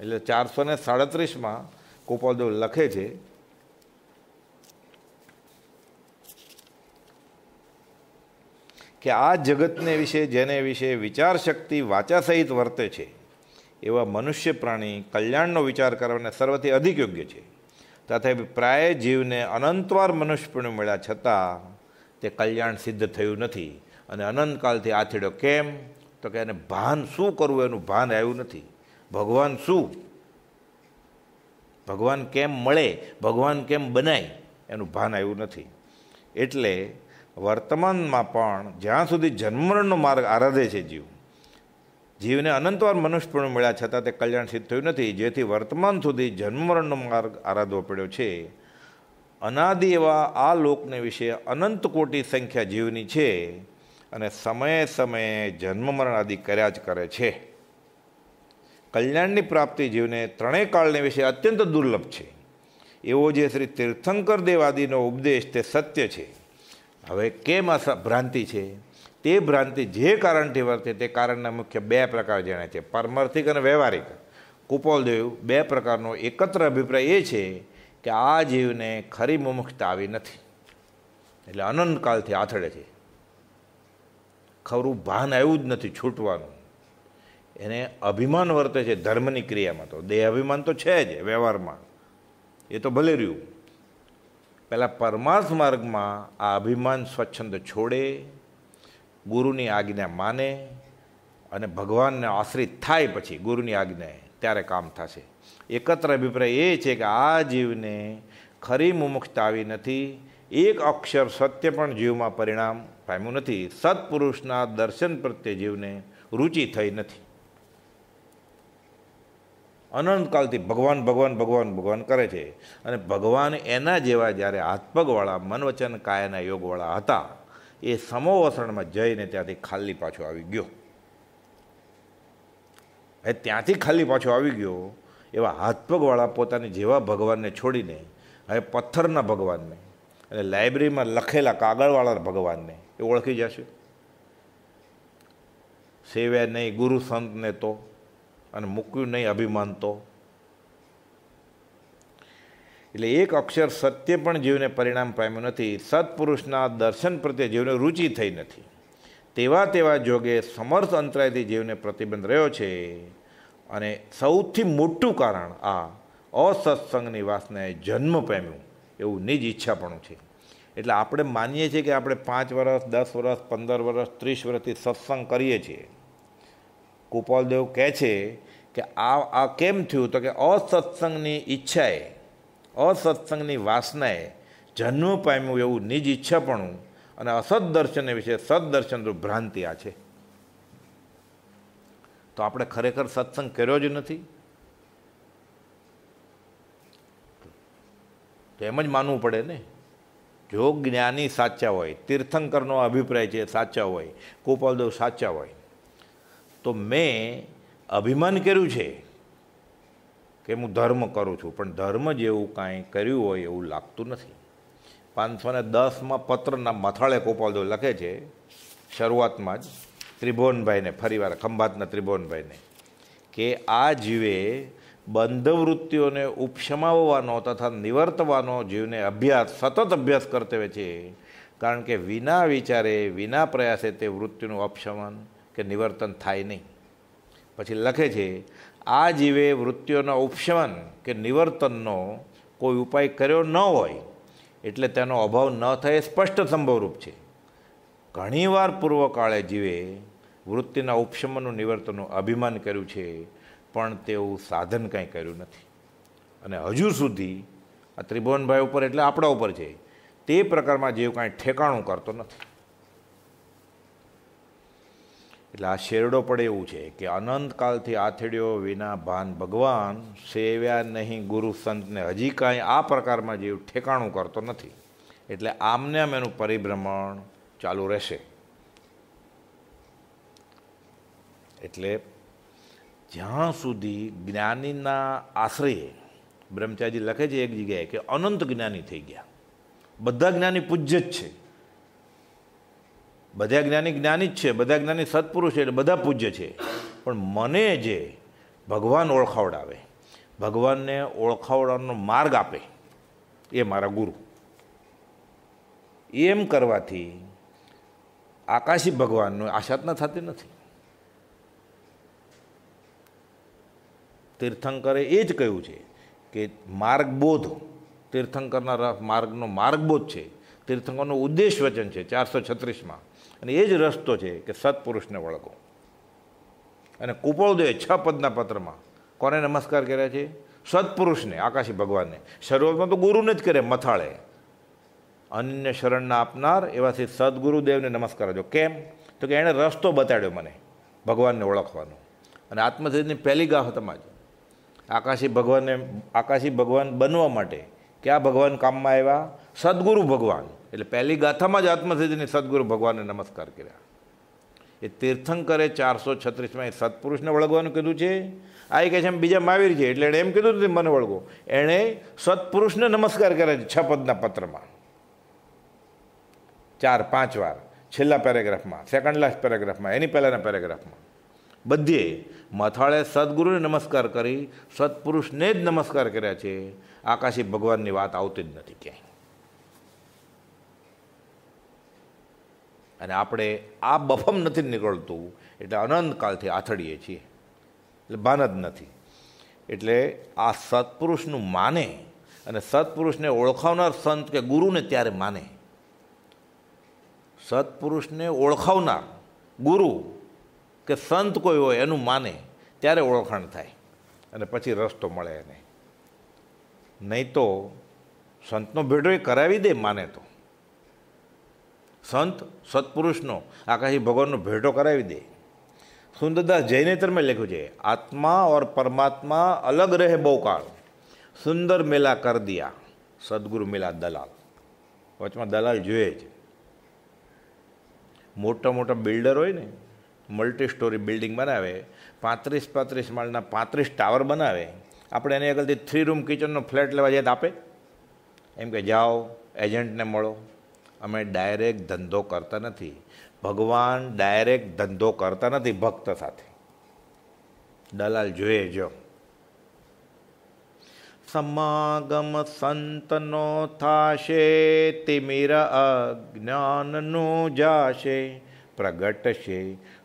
એટલે ચારસો ને સાડત્રીસમાં ગોપાલદેવ લખે છે કે આ જગતને વિશે જેને વિશે વિચાર શક્તિ વાચા સહિત વર્તે છે એવા મનુષ્ય પ્રાણી કલ્યાણનો વિચાર કરવાને સર્વથી અધિક યોગ્ય છે તથા પ્રાય જીવને અનંતવાર મનુષ્યપણું મળ્યા છતાં તે કલ્યાણ સિદ્ધ થયું નથી અને અનંતકાલથી આથીડો કેમ તો કે એને ભાન શું કરવું એનું ભાન આવ્યું નથી ભગવાન શું ભગવાન કેમ મળે ભગવાન કેમ બનાય એનું ભાન આવ્યું નથી એટલે વર્તમાનમાં પણ જ્યાં સુધી જન્મરણનો માર્ગ આરાધે છે જીવ જીવને અનંતવાર મનુષ્યપણ મળ્યા છતાં તે કલ્યાણ સિદ્ધ થયું નથી જેથી વર્તમાન સુધી જન્મરણનો માર્ગ આરાધવો પડ્યો છે અનાદિ એવા આ લોકને વિશે અનંત કોટી સંખ્યા જીવની છે અને સમયે સમયે જન્મ મરણ આદિ કર્યા જ કરે છે કલ્યાણની પ્રાપ્તિ જીવને ત્રણેય કાળને વિશે અત્યંત દુર્લભ છે એવો જે શ્રી તીર્થંકર દેવાદીનો ઉપદેશ તે સત્ય છે હવે કેમ આ ભ્રાંતિ છે તે ભ્રાંતિ જે કારણથી વર્તે તે કારણના મુખ્ય બે પ્રકાર જણાય છે પારમાર્થિક અને વ્યવહારિક કુપોલદેવ બે પ્રકારનો એકત્ર અભિપ્રાય એ છે કે આ જીવને ખરી મુમુખતા આવી નથી એટલે અનંતકાલથી આથડે છે ખરું ભાન આવ્યું જ નથી છૂટવાનું એને અભિમાન વર્તે છે ધર્મની ક્રિયામાં તો દેહ અભિમાન તો છે જ વ્યવહારમાં એ તો ભલે રહ્યું પહેલાં પરમાર્થ માર્ગમાં આ અભિમાન સ્વચ્છંદ છોડે ગુરુની આજ્ઞા માને અને ભગવાનને આશ્રિત થાય પછી ગુરુની આજ્ઞાએ ત્યારે કામ થશે એકત્ર અભિપ્રાય એ છે કે આ જીવને ખરી મુમુક્ષતા આવી નથી એક અક્ષર સત્ય પણ જીવમાં પરિણામ પામ્યું નથી સત્પુરુષના દર્શન પ્રત્યે જીવને રુચિ થઈ નથી અનંતકાલથી ભગવાન ભગવાન ભગવાન ભગવાન કરે છે અને ભગવાન એના જેવા જ્યારે હાથપગવાળા મનવચન કાયના યોગવાળા હતા એ સમોવસરણમાં જઈને ત્યાંથી ખાલી પાછો આવી ગયો એ ત્યાંથી ખાલી પાછો આવી ગયો એવા હાથપગવાળા પોતાની જેવા ભગવાનને છોડીને હવે પથ્થરના ભગવાનને અને લાઇબ્રેરીમાં લખેલા કાગળવાળા ભગવાનને એ ઓળખી જશે સેવે નહીં ગુરુ સંતને તો અને મૂક્યું નહીં અભિમાન તો એટલે એક અક્ષર સત્ય પણ જીવને પરિણામ પામ્યું નથી સત્પુરુષના દર્શન પ્રત્યે જીવને રુચિ થઈ નથી તેવા તેવા જોગે સમર્થ અંતરાયથી જીવને પ્રતિબંધ રહ્યો છે અને સૌથી મોટું કારણ આ અસત્સંગની વાસનાએ જન્મ પામ્યું એવું નિજ પણ છે એટલે આપણે માનીએ છીએ કે આપણે પાંચ વર્ષ દસ વર્ષ પંદર વર્ષ ત્રીસ વર્ષથી સત્સંગ કરીએ છીએ ગોપાલદેવ કહે છે કે આ આ કેમ થયું તો કે અસત્સંગની ઈચ્છાએ અસત્સંગની વાસનાએ જન્મ પામ્યું એવું નિજ ઈચ્છાપણું અને અસત દર્શન વિશે સદદર્શન ભ્રાંતિ આ છે તો આપણે ખરેખર સત્સંગ કર્યો જ નથી તો એમ જ માનવું પડે ને જો જ્ઞાની સાચા હોય તીર્થંકરનો અભિપ્રાય છે સાચા હોય ગોપાલદેવ સાચા હોય તો મેં અભિમાન કર્યું છે કે હું ધર્મ કરું છું પણ ધર્મ જેવું કાંઈ કર્યું હોય એવું લાગતું નથી પાંચસો ને દસમાં પત્રના મથાળે ગોપાલદેવ લખે છે શરૂઆતમાં જ ત્રિભુવનભાઈને ફરીવાર ખંભાતના ત્રિભુવનભાઈને કે આ જીવે બંધ વૃત્તિઓને ઉપશમાવવાનો તથા નિવર્તવાનો જીવને અભ્યાસ સતત અભ્યાસ કરતો હોય છે કારણ કે વિના વિચારે વિના પ્રયાસે તે વૃત્તિનું અપશમન કે નિવર્તન થાય નહીં પછી લખે છે આ જીવે વૃત્તિઓના ઉપશમન કે નિવર્તનનો કોઈ ઉપાય કર્યો ન હોય એટલે તેનો અભાવ ન થાય સ્પષ્ટ સંભવરૂપ છે ઘણીવાર પૂર્વકાળે જીવે વૃત્તિના ઉપશમનનું નિવર્તનનું અભિમાન કર્યું છે પણ તેવું સાધન કંઈ કર્યું નથી અને હજુ સુધી આ ત્રિભુવનભાઈ ઉપર એટલે આપણા ઉપર છે તે પ્રકારમાં જેવું કાંઈ ઠેકાણું કરતો નથી એટલે આ શેરડો પડે એવું છે કે અનંતકાલથી આથડ્યો વિના ભાન ભગવાન સેવ્યા નહીં ગુરુ સંતને હજી કાંઈ આ પ્રકારમાં જીવ ઠેકાણું કરતો નથી એટલે આમને આમ એનું પરિભ્રમણ ચાલુ રહેશે એટલે જ્યાં સુધી જ્ઞાનીના આશ્રયે બ્રહ્મચારીજી લખે છે એક જગ્યાએ કે અનંત જ્ઞાની થઈ ગયા બધા જ્ઞાની પૂજ્ય જ છે બધા જ્ઞાની જ્ઞાની જ છે બધા જ્ઞાની સત્પુરુષ છે એટલે બધા પૂજ્ય છે પણ મને જે ભગવાન ઓળખાવડાવે ભગવાનને ઓળખાવડાવવાનો માર્ગ આપે એ મારા ગુરુ એમ કરવાથી આકાશી ભગવાનનું આશાધના થતી નથી તીર્થંકરે એ જ કહ્યું છે કે માર્ગબોધ તીર્થંકરના માર્ગનો માર્ગબોધ છે તીર્થંકરનું ઉદ્દેશ વચન છે ચારસો છત્રીસમાં અને એ જ રસ્તો છે કે સત્પુરુષને ઓળખો અને કુપોળદેવે છ પદના પત્રમાં કોને નમસ્કાર કર્યા છે સત્પુરુષને આકાશી ભગવાનને શરૂઆતમાં તો ગુરુને જ કરે મથાળે અન્ય શરણના આપનાર એવાથી સદગુરુદેવને નમસ્કાર જો કેમ તો કે એણે રસ્તો બતાડ્યો મને ભગવાનને ઓળખવાનો અને આત્મસિદ્ધિની પહેલી ગાહતમાં જ આકાશી ભગવાનને આકાશી ભગવાન બનવા માટે કયા ભગવાન કામમાં આવ્યા સદગુરુ ભગવાન એટલે પહેલી ગાથામાં જ આત્મસિદ્ધિની સદગુરુ ભગવાનને નમસ્કાર કર્યા એ તીર્થંકરે ચારસો છત્રીસમાં એ સત્પુરુષને વળગવાનું કીધું છે આ એ કહે છે બીજા મહાવીર છે એટલે એણે એમ કીધું હતું મને વળગો એણે સત્પુરુષને નમસ્કાર કર્યા છે છ પદના પત્રમાં ચાર પાંચ વાર છેલ્લા પેરેગ્રાફમાં સેકન્ડ લાસ્ટ પેરેગ્રાફમાં એની પહેલાંના પેરેગ્રાફમાં બધે મથાળે સદગુરુને નમસ્કાર કરી સત્પુરુષને જ નમસ્કાર કર્યા છે આકાશી ભગવાનની વાત આવતી જ નથી ક્યાંય અને આપણે આ બફમ નથી નીકળતું એટલે અનંતકાલથી આથડીએ છીએ એટલે ભાન જ નથી એટલે આ સત્પુરુષનું માને અને સત્પુરુષને ઓળખાવનાર સંત કે ગુરુને ત્યારે માને સત્પુરુષને ઓળખાવનાર ગુરુ કે સંત કોઈ હોય એનું માને ત્યારે ઓળખાણ થાય અને પછી રસ્તો મળે નહીં નહીં તો સંતનો ભેડો એ કરાવી દે માને તો સંત સત્પુરુષનો આકાશી ભગવાનનો ભેટો કરાવી દે સુંદરદાસ જૈનેતરમાં લખ્યું છે આત્મા ઓર પરમાત્મા અલગ રહે બહુ કાળ સુંદર મેલા કર દિયા સદગુરુ મેલા દલાલ વચમાં દલાલ જોઈએ છે મોટા મોટા બિલ્ડર હોય ને મલ્ટી સ્ટોરી બિલ્ડિંગ બનાવે પાંત્રીસ પાંત્રીસ માળના પાંત્રીસ ટાવર બનાવે આપણે એની આગળથી થ્રી રૂમ કિચનનો ફ્લેટ લેવા જાય તો આપે એમ કે જાઓ એજન્ટને મળો અમે ડાયરેક્ટ ધંધો કરતા નથી ભગવાન ડાયરેક્ટ ધંધો કરતા નથી ભક્ત સાથે દલાલ જોઈએ જો સમાગમ સંતનો થાશે તિમિર અજ્ઞાનનો જાશે પ્રગટશે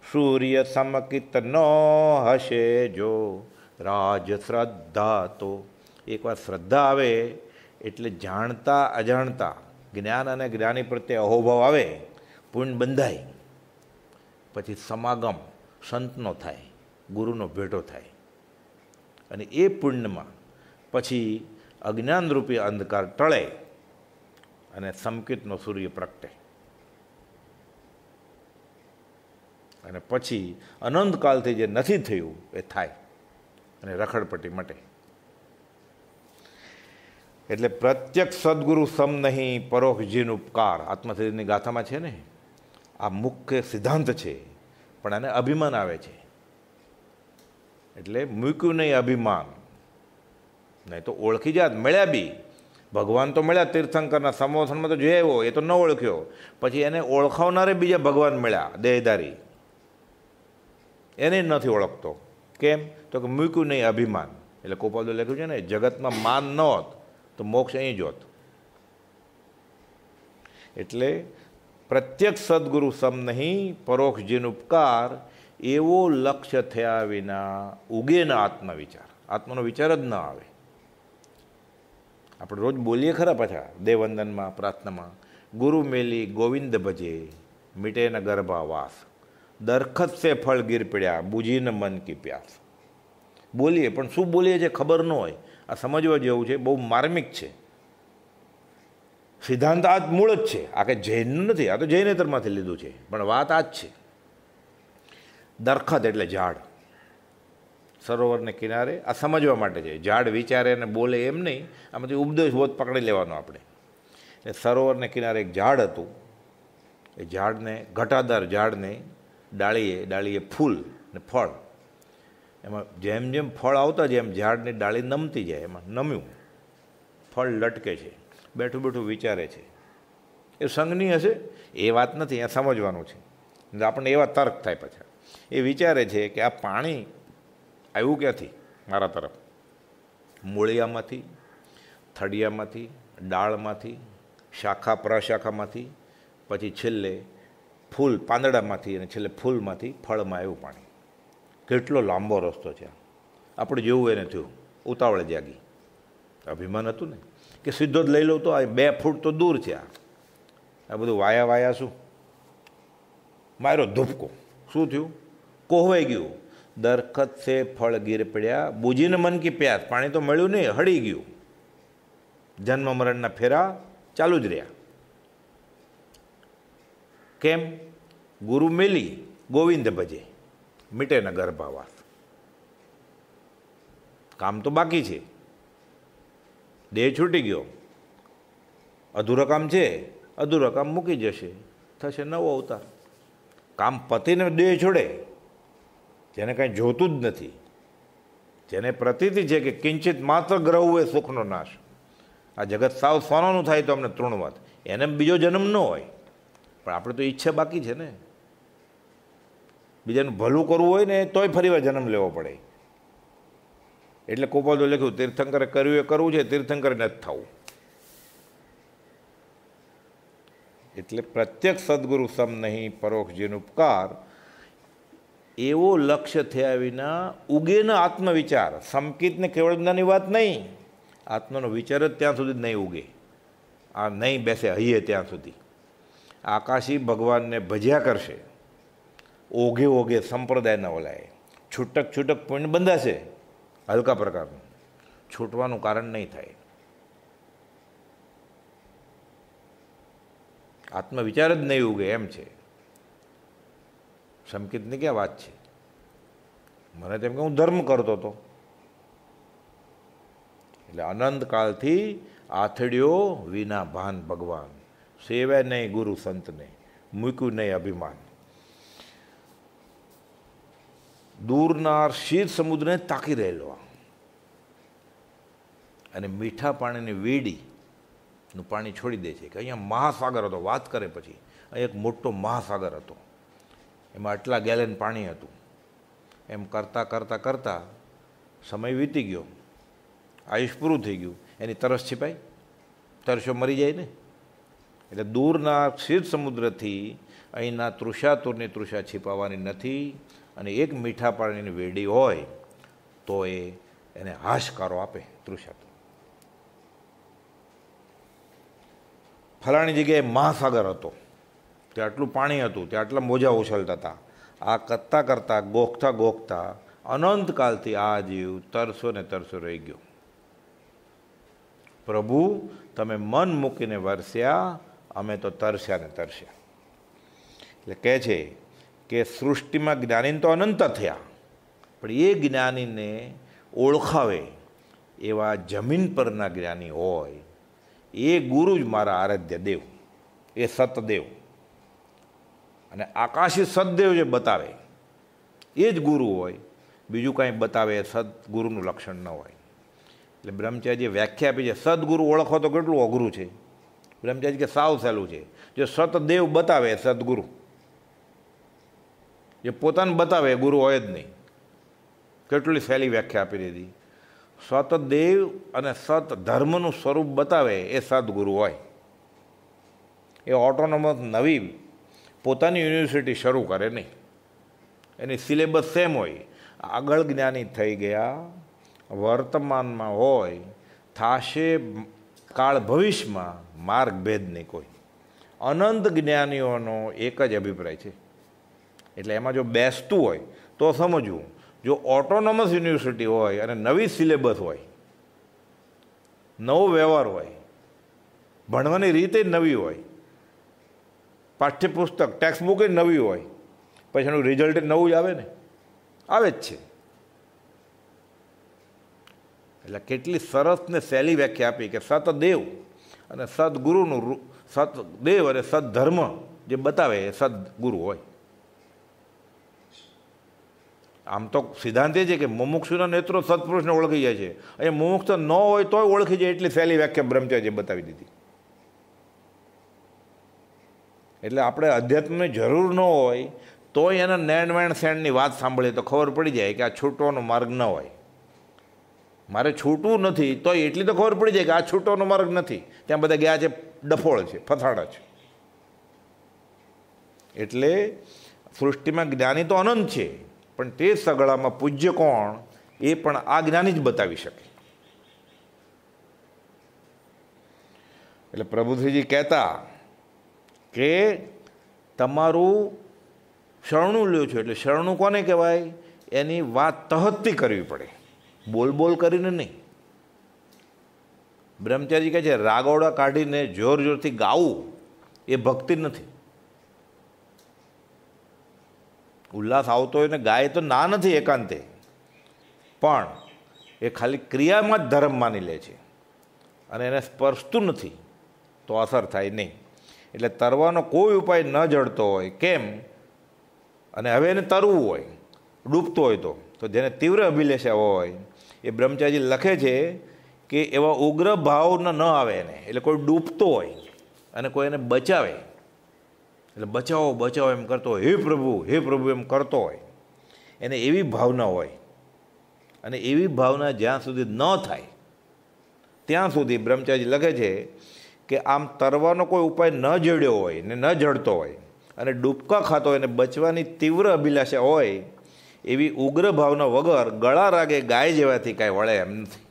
સૂર્ય સમકિત સમકિતનો હશે જો રાજ શ્રદ્ધા તો એકવાર શ્રદ્ધા આવે એટલે જાણતા અજાણતા જ્ઞાન અને જ્ઞાની પ્રત્યે અહોભાવ આવે પુણ્ય બંધાય પછી સમાગમ સંતનો થાય ગુરુનો ભેટો થાય અને એ પુણ્યમાં પછી અજ્ઞાનરૂપી અંધકાર ટળે અને સંકિતનો સૂર્ય પ્રગટે અને પછી અનંતકાલથી જે નથી થયું એ થાય અને રખડપટ્ટી મટે એટલે પ્રત્યક્ષ સદગુરુ સમ નહીં પરોક્ષજીન ઉપકાર આત્મસિદ્ધિની ગાથામાં છે ને આ મુખ્ય સિદ્ધાંત છે પણ આને અભિમાન આવે છે એટલે મૂક્યું નહીં અભિમાન નહીં તો ઓળખી જાત મળ્યા બી ભગવાન તો મળ્યા તીર્થંકરના સમોસનમાં તો જે આવ્યો એ તો ન ઓળખ્યો પછી એને ઓળખાવનારે બીજા ભગવાન મળ્યા દેહદારી એને નથી ઓળખતો કેમ તો કે મૂક્યું નહીં અભિમાન એટલે કોપાલદો લખ્યું છે ને જગતમાં માન ન હોત તો મોક્ષ અહીં જ હોત એટલે પ્રત્યક્ષ સદગુરુ સમ નહીં પરોક્ષ જેન ઉપકાર એવો લક્ષ્ય થયા વિના ઉગે ના આત્મવિચાર આત્માનો વિચાર જ ન આવે આપણે રોજ બોલીએ ખરા પાછા દેવંદનમાં પ્રાર્થનામાં ગુરુ મેલી ગોવિંદ ભજે મીટેના ન ગર્ભાવાસ દરખત સે ફળ ગીર પડ્યા બુજીન મન કી પ્યાસ બોલીએ પણ શું બોલીએ છે ખબર ન હોય આ સમજવા જેવું છે બહુ માર્મિક છે સિદ્ધાંત આ મૂળ જ છે આ કંઈ જૈનનું નથી આ તો જૈનેતરમાંથી લીધું છે પણ વાત આ જ છે દરખત એટલે ઝાડ સરોવરને કિનારે આ સમજવા માટે છે ઝાડ વિચારે અને બોલે એમ નહીં આમાંથી ઉપદેશ બોધ પકડી લેવાનો આપણે એ સરોવરને કિનારે એક ઝાડ હતું એ ઝાડને ઘટાદાર ઝાડને ડાળીએ ડાળીએ ફૂલ ને ફળ એમાં જેમ જેમ ફળ આવતા જેમ ઝાડની ડાળી નમતી જાય એમાં નમ્યું ફળ લટકે છે બેઠું બેઠું વિચારે છે એ સંઘની હશે એ વાત નથી એ સમજવાનું છે આપણને એવા તર્ક થાય પાછા એ વિચારે છે કે આ પાણી આવ્યું ક્યાંથી મારા તરફ મૂળિયામાંથી થડિયામાંથી ડાળમાંથી શાખા પ્રશાખામાંથી પછી છેલ્લે ફૂલ પાંદડામાંથી અને છેલ્લે ફૂલમાંથી ફળમાં આવ્યું પાણી કેટલો લાંબો રસ્તો છે આપણે જેવું એને થયું ઉતાવળ જાગી અભિમાન હતું ને કે સીધો જ લઈ લઉં તો આ બે ફૂટ તો દૂર છે આ બધું વાયા વાયા શું મારો ધૂપકો શું થયું કોહવાઈ ગયું દરખત છે ફળ ગીર પડ્યા બુજીને મન કી પ્યાસ પાણી તો મળ્યું નહીં હળી ગયું જન્મ મરણના ફેરા ચાલુ જ રહ્યા કેમ ગુરુ મેલી ગોવિંદ ભજે મીટે ન ગર્ભાવાસ કામ તો બાકી છે દેહ છૂટી ગયો અધૂરા કામ છે અધૂરા કામ મૂકી જશે થશે નવો અવતાર કામ પતિને દેહ છોડે જેને કાંઈ જોતું જ નથી જેને પ્રતીતિ છે કે કિંચિત માત્ર ગ્રહ એ સુખનો નાશ આ જગત સાવ સોનાનું થાય તો અમને તૃણવાત એને બીજો જન્મ ન હોય પણ આપણે તો ઈચ્છા બાકી છે ને બીજાનું ભલું કરવું હોય ને તોય ફરીવાર જન્મ લેવો પડે એટલે કોપાદો લખ્યું તીર્થંકરે કર્યું એ કરવું છે તીર્થંકર નથી થવું એટલે પ્રત્યક્ષ સદગુરુ સમ નહીં પરોક્ષજીનો ઉપકાર એવો લક્ષ્ય થયા વિના ઉગેના આત્મવિચાર સંકિતને કેવળ જ્ઞાનની વાત નહીં આત્માનો વિચાર જ ત્યાં સુધી નહીં ઉગે આ નહીં બેસે હૈયે ત્યાં સુધી આકાશી ભગવાનને ભજ્યા કરશે ઓઘે ઓઘે સંપ્રદાયના ઓલાએ છૂટક છૂટક પોઈન્ટ બંધાશે હલકા પ્રકારનું છૂટવાનું કારણ નહીં થાય આત્મવિચાર જ નહીં ઉગે એમ છે સંકેતની ક્યાં વાત છે મને તેમ કે હું ધર્મ કરતો હતો એટલે અનંતકાળથી આથડ્યો વિના ભાન ભગવાન સેવે નહીં ગુરુ સંતને મૂક્યું નહીં અભિમાન દૂરના શીર સમુદ્રને તાકી રહેલો અને મીઠા પાણીની વેડીનું પાણી છોડી દે છે કે અહીંયા મહાસાગર હતો વાત કરે પછી અહીં એક મોટો મહાસાગર હતો એમાં આટલા ગેલેન પાણી હતું એમ કરતાં કરતાં કરતાં સમય વીતી ગયો આયુષ પૂરું થઈ ગયું એની તરસ છીપાઈ તરસો મરી જાય ને એટલે દૂરના ક્ષીર સમુદ્રથી અહીંના તૃષાતુરની તૃષા છીપાવવાની નથી અને એક મીઠા પાણીની વેડી હોય તો એ એને હાશકારો આપે તૃષાતો ફલાણી જગ્યાએ મહાસાગર હતો ત્યાં આટલું પાણી હતું ત્યાં આટલા મોજા ઉછળતા હતા આ કરતાં કરતાં ગોખતા ગોખતા અનંતકાલથી આ જીવ તરસો ને તરસો રહી ગયો પ્રભુ તમે મન મૂકીને વરસ્યા અમે તો તરસ્યા ને તરસ્યા એટલે કહે છે કે સૃષ્ટિમાં જ્ઞાની તો અનંત થયા પણ એ જ્ઞાનીને ઓળખાવે એવા જમીન પરના જ્ઞાની હોય એ ગુરુ જ મારા આરાધ્ય દેવ એ સતદેવ અને આકાશી સદદેવ જે બતાવે એ જ ગુરુ હોય બીજું કાંઈ બતાવે એ સદગુરુનું લક્ષણ ન હોય એટલે બ્રહ્મચાર્યજી વ્યાખ્યા આપી છે સદગુરુ ઓળખો તો કેટલું અઘરું છે બ્રહ્મચાર્ય કે સાવ સહેલું છે જો સતદેવ બતાવે સદગુરુ જે પોતાને બતાવે ગુરુ હોય જ નહીં કેટલી સહેલી વ્યાખ્યા આપી દીધી સતદેવ અને સત ધર્મનું સ્વરૂપ બતાવે એ સદગુરુ હોય એ ઓટોનોમસ નવી પોતાની યુનિવર્સિટી શરૂ કરે નહીં એની સિલેબસ સેમ હોય આગળ જ્ઞાની થઈ ગયા વર્તમાનમાં હોય થાશે કાળ ભવિષ્યમાં માર્ગભેદ નહીં કોઈ અનંત જ્ઞાનીઓનો એક જ અભિપ્રાય છે એટલે એમાં જો બેસતું હોય તો સમજવું જો ઓટોનોમસ યુનિવર્સિટી હોય અને નવી સિલેબસ હોય નવો વ્યવહાર હોય ભણવાની રીતે નવી હોય પાઠ્યપુસ્તક ટેક્સ્ટબુક જ નવી હોય પછી એનું રિઝલ્ટ નવું જ આવે ને આવે જ છે એટલે કેટલી સરસ ને સહેલી વ્યાખ્યા આપી કે સતદેવ અને સદગુરુનું સતદેવ અને સદધર્મ જે બતાવે એ સદગુરુ હોય આમ તો સિદ્ધાંત એ છે કે મુમુક્ષુના નેત્રો સત્પુરુષને ઓળખી જાય છે અહીંયા મુમુક્ષ ન હોય તોય ઓળખી જાય એટલી સહેલી વ્યાખ્યા બ્રહ્મચર્ય બતાવી દીધી એટલે આપણે અધ્યાત્મને જરૂર ન હોય તોય એના નેણ વેણ સેણની વાત સાંભળીએ તો ખબર પડી જાય કે આ છૂટોનો માર્ગ ન હોય મારે છૂટવું નથી તો એટલી તો ખબર પડી જાય કે આ છૂટોનો માર્ગ નથી ત્યાં બધા ગયા છે ડફોળ છે ફથાડા છે એટલે સૃષ્ટિમાં જ્ઞાની તો અનંત છે પણ તે સગળામાં પૂજ્ય કોણ એ પણ આ જ્ઞાની જ બતાવી શકે એટલે પ્રભુશ્રીજી કહેતા કે તમારું શરણું લ્યો છો એટલે શરણું કોને કહેવાય એની વાત તહત્તી કરવી પડે બોલ બોલ કરીને નહીં બ્રહ્મચારી કહે છે રાગોડા કાઢીને જોર જોરથી ગાવું એ ભક્તિ નથી ઉલ્લાસ આવતો હોય ને ગાય તો ના નથી એકાંતે પણ એ ખાલી ક્રિયામાં જ ધર્મ માની લે છે અને એને સ્પર્શતું નથી તો અસર થાય નહીં એટલે તરવાનો કોઈ ઉપાય ન જડતો હોય કેમ અને હવે એને તરવું હોય ડૂબતો હોય તો તો જેને તીવ્ર અભિલેષ આવો હોય એ બ્રહ્મચારી લખે છે કે એવા ઉગ્ર ભાવ ન આવે એને એટલે કોઈ ડૂબતો હોય અને કોઈ એને બચાવે એટલે બચાવો બચાવો એમ કરતો હોય હે પ્રભુ હે પ્રભુ એમ કરતો હોય એને એવી ભાવના હોય અને એવી ભાવના જ્યાં સુધી ન થાય ત્યાં સુધી બ્રહ્મચારી લખે છે કે આમ તરવાનો કોઈ ઉપાય ન જડ્યો હોય ને ન જડતો હોય અને ડૂબકા ખાતો હોય ને બચવાની તીવ્ર અભિલાષા હોય એવી ઉગ્ર ભાવના વગર ગળા રાગે ગાય જેવાથી કાંઈ વળે એમ નથી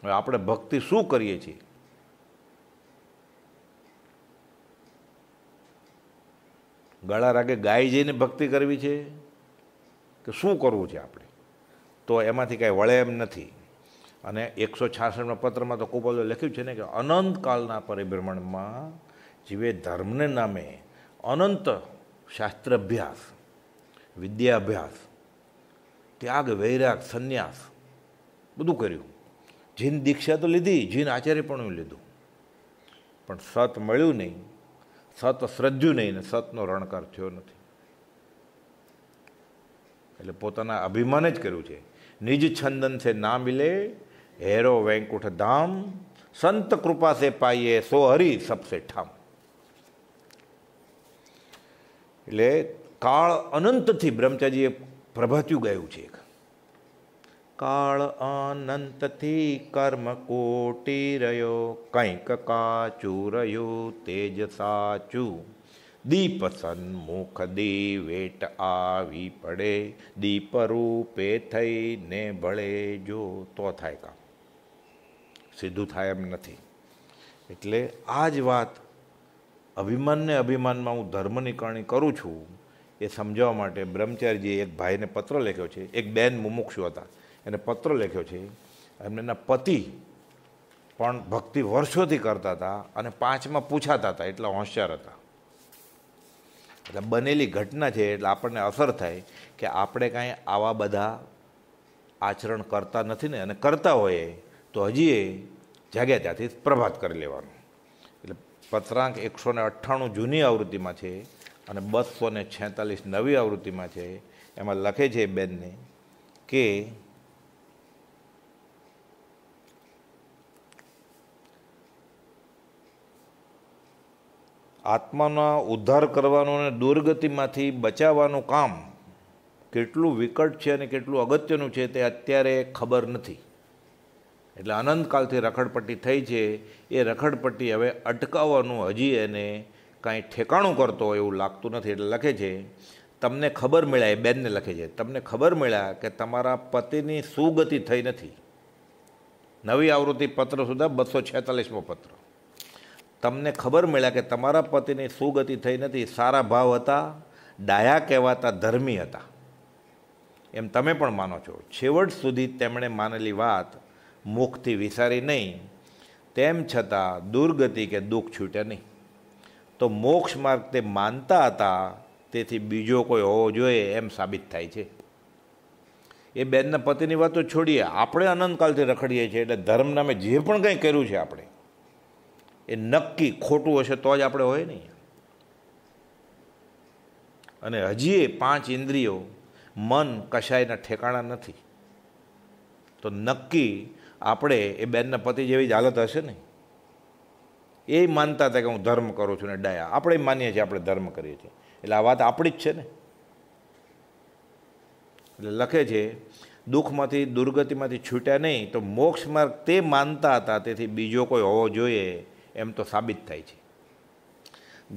હવે આપણે ભક્તિ શું કરીએ છીએ ગળા રાગે ગાઈ જઈને ભક્તિ કરવી છે કે શું કરવું છે આપણે તો એમાંથી કાંઈ વળે એમ નથી અને એકસો છાસઠના પત્રમાં તો કોપલે લખ્યું છે ને કે અનંતકાલના પરિભ્રમણમાં જીવે ધર્મને નામે અનંત શાસ્ત્ર અભ્યાસ વિદ્યાભ્યાસ ત્યાગ વૈરાગ સંન્યાસ બધું કર્યું જીન દીક્ષા તો લીધી જીન આચાર્ય પણ લીધું પણ સત મળ્યું નહીં સત શ્રદ્ધ્યુ નહીં ને સતનો રણકાર થયો નથી એટલે પોતાના અભિમાન જ કર્યું છે નિજ છંદન છે ના મિલે હેરો વેંકુઠ ધામ સંત કૃપા સે પાઈએ સો હરી સબસે ઠામ એટલે કાળ અનંતથી બ્રહ્મચારીએ પ્રભાત્યું ગાયું છે કાળ અનંતથી કર્મ કોટી રહ્યો કંઈક કાચું રહ્યું તેજ સાચું દીપ સન્મુખ વેટ આવી પડે દીપ રૂપે થઈને ભળે જો તો થાય કામ સીધું થાય એમ નથી એટલે આ જ વાત અભિમાનને અભિમાનમાં હું ધર્મની કરણી કરું છું એ સમજાવવા માટે બ્રહ્મચારીજીએ એક ભાઈને પત્ર લખ્યો છે એક બેન મુમુક્ષુ હતા એને પત્ર લખ્યો છે એમને એના પતિ પણ ભક્તિ વર્ષોથી કરતા હતા અને પાંચમાં પૂછાતા હતા એટલા હોશિયાર હતા એટલે બનેલી ઘટના છે એટલે આપણને અસર થાય કે આપણે કાંઈ આવા બધા આચરણ કરતા નથી ને અને કરતા હોઈએ તો હજી એ જાગ્યા ત્યાંથી પ્રભાત કરી લેવાનું એટલે પત્રાંક એકસો ને અઠ્ઠાણું જૂની આવૃત્તિમાં છે અને બસો ને છેતાલીસ નવી આવૃત્તિમાં છે એમાં લખે છે બેનને કે આત્માના ઉદ્ધાર કરવાનો અને દુર્ગતિમાંથી બચાવવાનું કામ કેટલું વિકટ છે અને કેટલું અગત્યનું છે તે અત્યારે ખબર નથી એટલે અનંતકાલથી રખડપટ્ટી થઈ છે એ રખડપટ્ટી હવે અટકાવવાનું હજી એને કાંઈ ઠેકાણું કરતો એવું લાગતું નથી એટલે લખે છે તમને ખબર મળ્યા એ બેનને લખે છે તમને ખબર મળ્યા કે તમારા પતિની સુગતિ થઈ નથી નવી આવૃત્તિ પત્ર સુધા બસો છેતાલીસમો પત્ર તમને ખબર મળ્યા કે તમારા પતિની સુગતિ થઈ નથી સારા ભાવ હતા ડાયા કહેવાતા ધર્મી હતા એમ તમે પણ માનો છો છેવટ સુધી તેમણે માનેલી વાત મુખથી વિસારી નહીં તેમ છતાં દુર્ગતિ કે દુઃખ છૂટ્યા નહીં તો મોક્ષ માર્ગ તે માનતા હતા તેથી બીજો કોઈ હોવો જોઈએ એમ સાબિત થાય છે એ બેનના પતિની વાતો છોડીએ આપણે અનંતકાલથી રખડીએ છીએ એટલે ધર્મ નામે જે પણ કંઈ કર્યું છે આપણે એ નક્કી ખોટું હશે તો જ આપણે હોય નહીં અને હજી એ પાંચ ઇન્દ્રિયો મન કશાયના ઠેકાણા નથી તો નક્કી આપણે એ બેનના પતિ જેવી જ હાલત હશે ને એ માનતા હતા કે હું ધર્મ કરું છું ને ડાયા આપણે માનીએ છીએ આપણે ધર્મ કરીએ છીએ એટલે આ વાત આપણી જ છે ને એટલે લખે છે દુઃખમાંથી દુર્ગતિમાંથી છૂટ્યા નહીં તો મોક્ષ માર્ગ તે માનતા હતા તેથી બીજો કોઈ હોવો જોઈએ એમ તો સાબિત થાય છે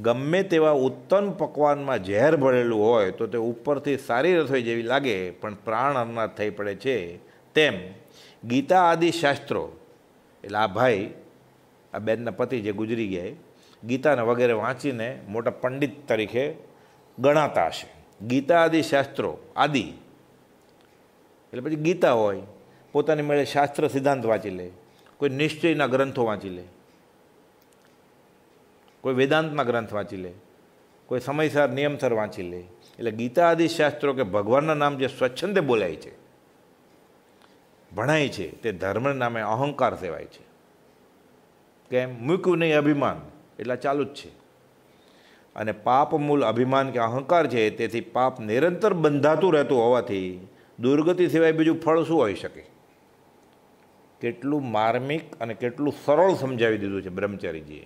ગમે તેવા ઉત્તમ પકવાનમાં ઝેર ભરેલું હોય તો તે ઉપરથી સારી રસોઈ જેવી લાગે પણ પ્રાણ અનાથ થઈ પડે છે તેમ ગીતા આદિ શાસ્ત્રો એટલે આ ભાઈ આ બેનના પતિ જે ગુજરી ગયા ગીતાને વગેરે વાંચીને મોટા પંડિત તરીકે ગણાતા હશે ગીતા આદિ શાસ્ત્રો આદિ એટલે પછી ગીતા હોય પોતાની મેળે શાસ્ત્ર સિદ્ધાંત વાંચી લે કોઈ નિશ્ચયના ગ્રંથો વાંચી લે કોઈ વેદાંતમાં ગ્રંથ વાંચી લે કોઈ સમયસર નિયમસર વાંચી લે એટલે ગીતા આદિ શાસ્ત્રો કે ભગવાનના નામ જે સ્વચ્છંદે બોલાય છે ભણાય છે તે ધર્મના નામે અહંકાર સેવાય છે કેમ મૂક્યું નહીં અભિમાન એટલે ચાલુ જ છે અને પાપ મૂલ અભિમાન કે અહંકાર છે તેથી પાપ નિરંતર બંધાતું રહેતું હોવાથી દુર્ગતિ સિવાય બીજું ફળ શું હોઈ શકે કેટલું માર્મિક અને કેટલું સરળ સમજાવી દીધું છે બ્રહ્મચારીજીએ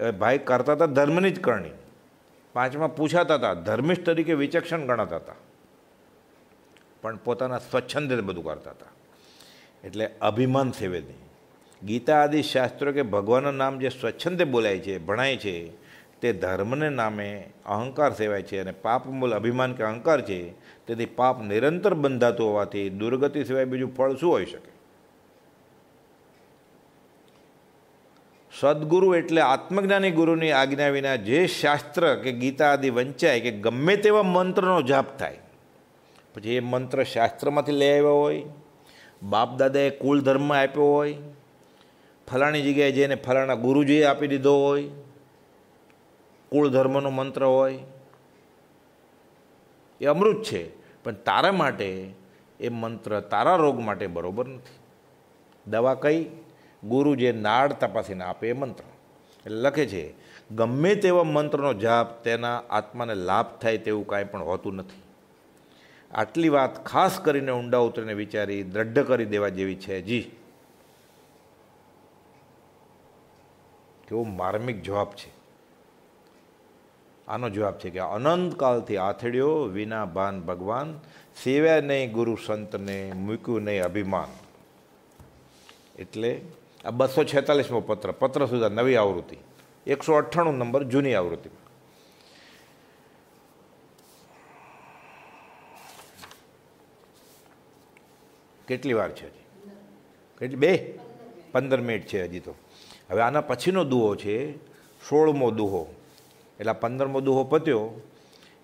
ભાઈ કરતા હતા ધર્મની જ કરણી પાંચમાં પૂછાતા હતા ધર્મિષ્ઠ તરીકે વિચક્ષણ ગણાતા હતા પણ પોતાના સ્વચ્છંદે બધું કરતા હતા એટલે અભિમાન સેવેની ગીતા આદિ શાસ્ત્રો કે ભગવાનનું નામ જે સ્વચ્છંદે બોલાય છે ભણાય છે તે ધર્મને નામે અહંકાર સેવાય છે અને પાપ અભિમાન કે અહંકાર છે તેથી પાપ નિરંતર બંધાતું હોવાથી દુર્ગતિ સિવાય બીજું ફળ શું હોઈ શકે સદગુરુ એટલે આત્મજ્ઞાની ગુરુની આજ્ઞા વિના જે શાસ્ત્ર કે ગીતા આદિ વંચાય કે ગમે તેવા મંત્રનો જાપ થાય પછી એ મંત્ર શાસ્ત્રમાંથી લઈ આવ્યો હોય બાપ દાદાએ કુલ ધર્મ આપ્યો હોય ફલાણી જગ્યાએ જઈને ફલાણા ગુરુજીએ આપી દીધો હોય કુળ ધર્મનો મંત્ર હોય એ અમૃત છે પણ તારા માટે એ મંત્ર તારા રોગ માટે બરોબર નથી દવા કઈ ગુરુ જે નાળ તપાસીને આપે એ મંત્ર એટલે લખે છે ગમે તેવા મંત્રનો જાપ તેના આત્માને લાભ થાય તેવું કાંઈ પણ હોતું નથી આટલી વાત ખાસ કરીને ઊંડા ઉતરીને વિચારી દ્રઢ કરી દેવા જેવી છે જી કેવો માર્મિક જવાબ છે આનો જવાબ છે કે અનંતકાલથી આથડ્યો વિના ભાન ભગવાન સેવ્યા નહીં ગુરુ સંતને મૂક્યું નહીં અભિમાન એટલે આ બસો છેતાલીસમો પત્ર પત્ર સુધા નવી આવૃત્તિ એકસો અઠ્ઠાણું નંબર જૂની આવૃત્તિ કેટલી વાર છે હજી કેટલી બે પંદર મિનિટ છે હજી તો હવે આના પછીનો દુહો છે સોળમો દુહો એટલે પંદરમો દુહો પત્યો